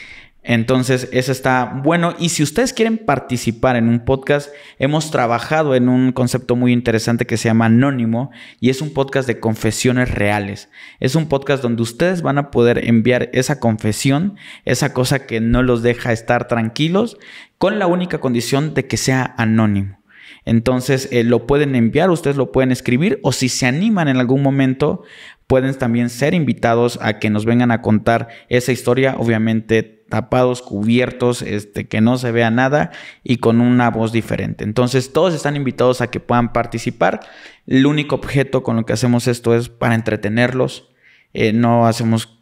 Entonces, eso está bueno. Y si ustedes quieren participar en un podcast, hemos trabajado en un concepto muy interesante que se llama Anónimo y es un podcast de confesiones reales. Es un podcast donde ustedes van a poder enviar esa confesión, esa cosa que no los deja estar tranquilos, con la única condición de que sea anónimo. Entonces eh, lo pueden enviar, ustedes lo pueden escribir o si se animan en algún momento, pueden también ser invitados a que nos vengan a contar esa historia, obviamente tapados, cubiertos, este, que no se vea nada y con una voz diferente. Entonces todos están invitados a que puedan participar. El único objeto con lo que hacemos esto es para entretenerlos. Eh, no hacemos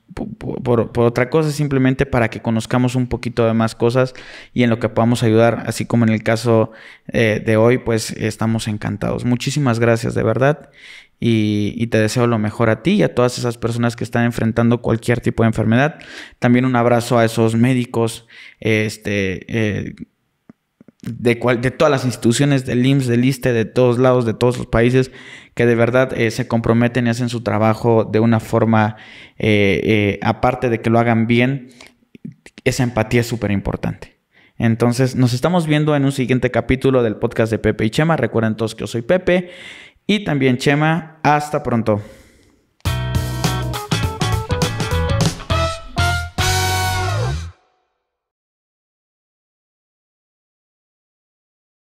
por, otra cosa, simplemente para que conozcamos un poquito de más cosas y en lo que podamos ayudar, así como en el caso eh, de hoy, pues estamos encantados. Muchísimas gracias, de verdad. Y, te deseo lo mejor a ti y a todas esas personas que están enfrentando cualquier tipo de enfermedad. También un abrazo a esos médicos este, eh, de, todas las instituciones del IMSS, del ISTE, de todos lados, de todos los países, que de verdad eh, se comprometen y hacen su trabajo de una forma, eh, aparte de que lo hagan bien, esa empatía es súper importante. Entonces, nos estamos viendo en un siguiente capítulo del podcast de Pepe y Chema. Recuerden todos que yo soy Pepe y también Chema. Hasta pronto.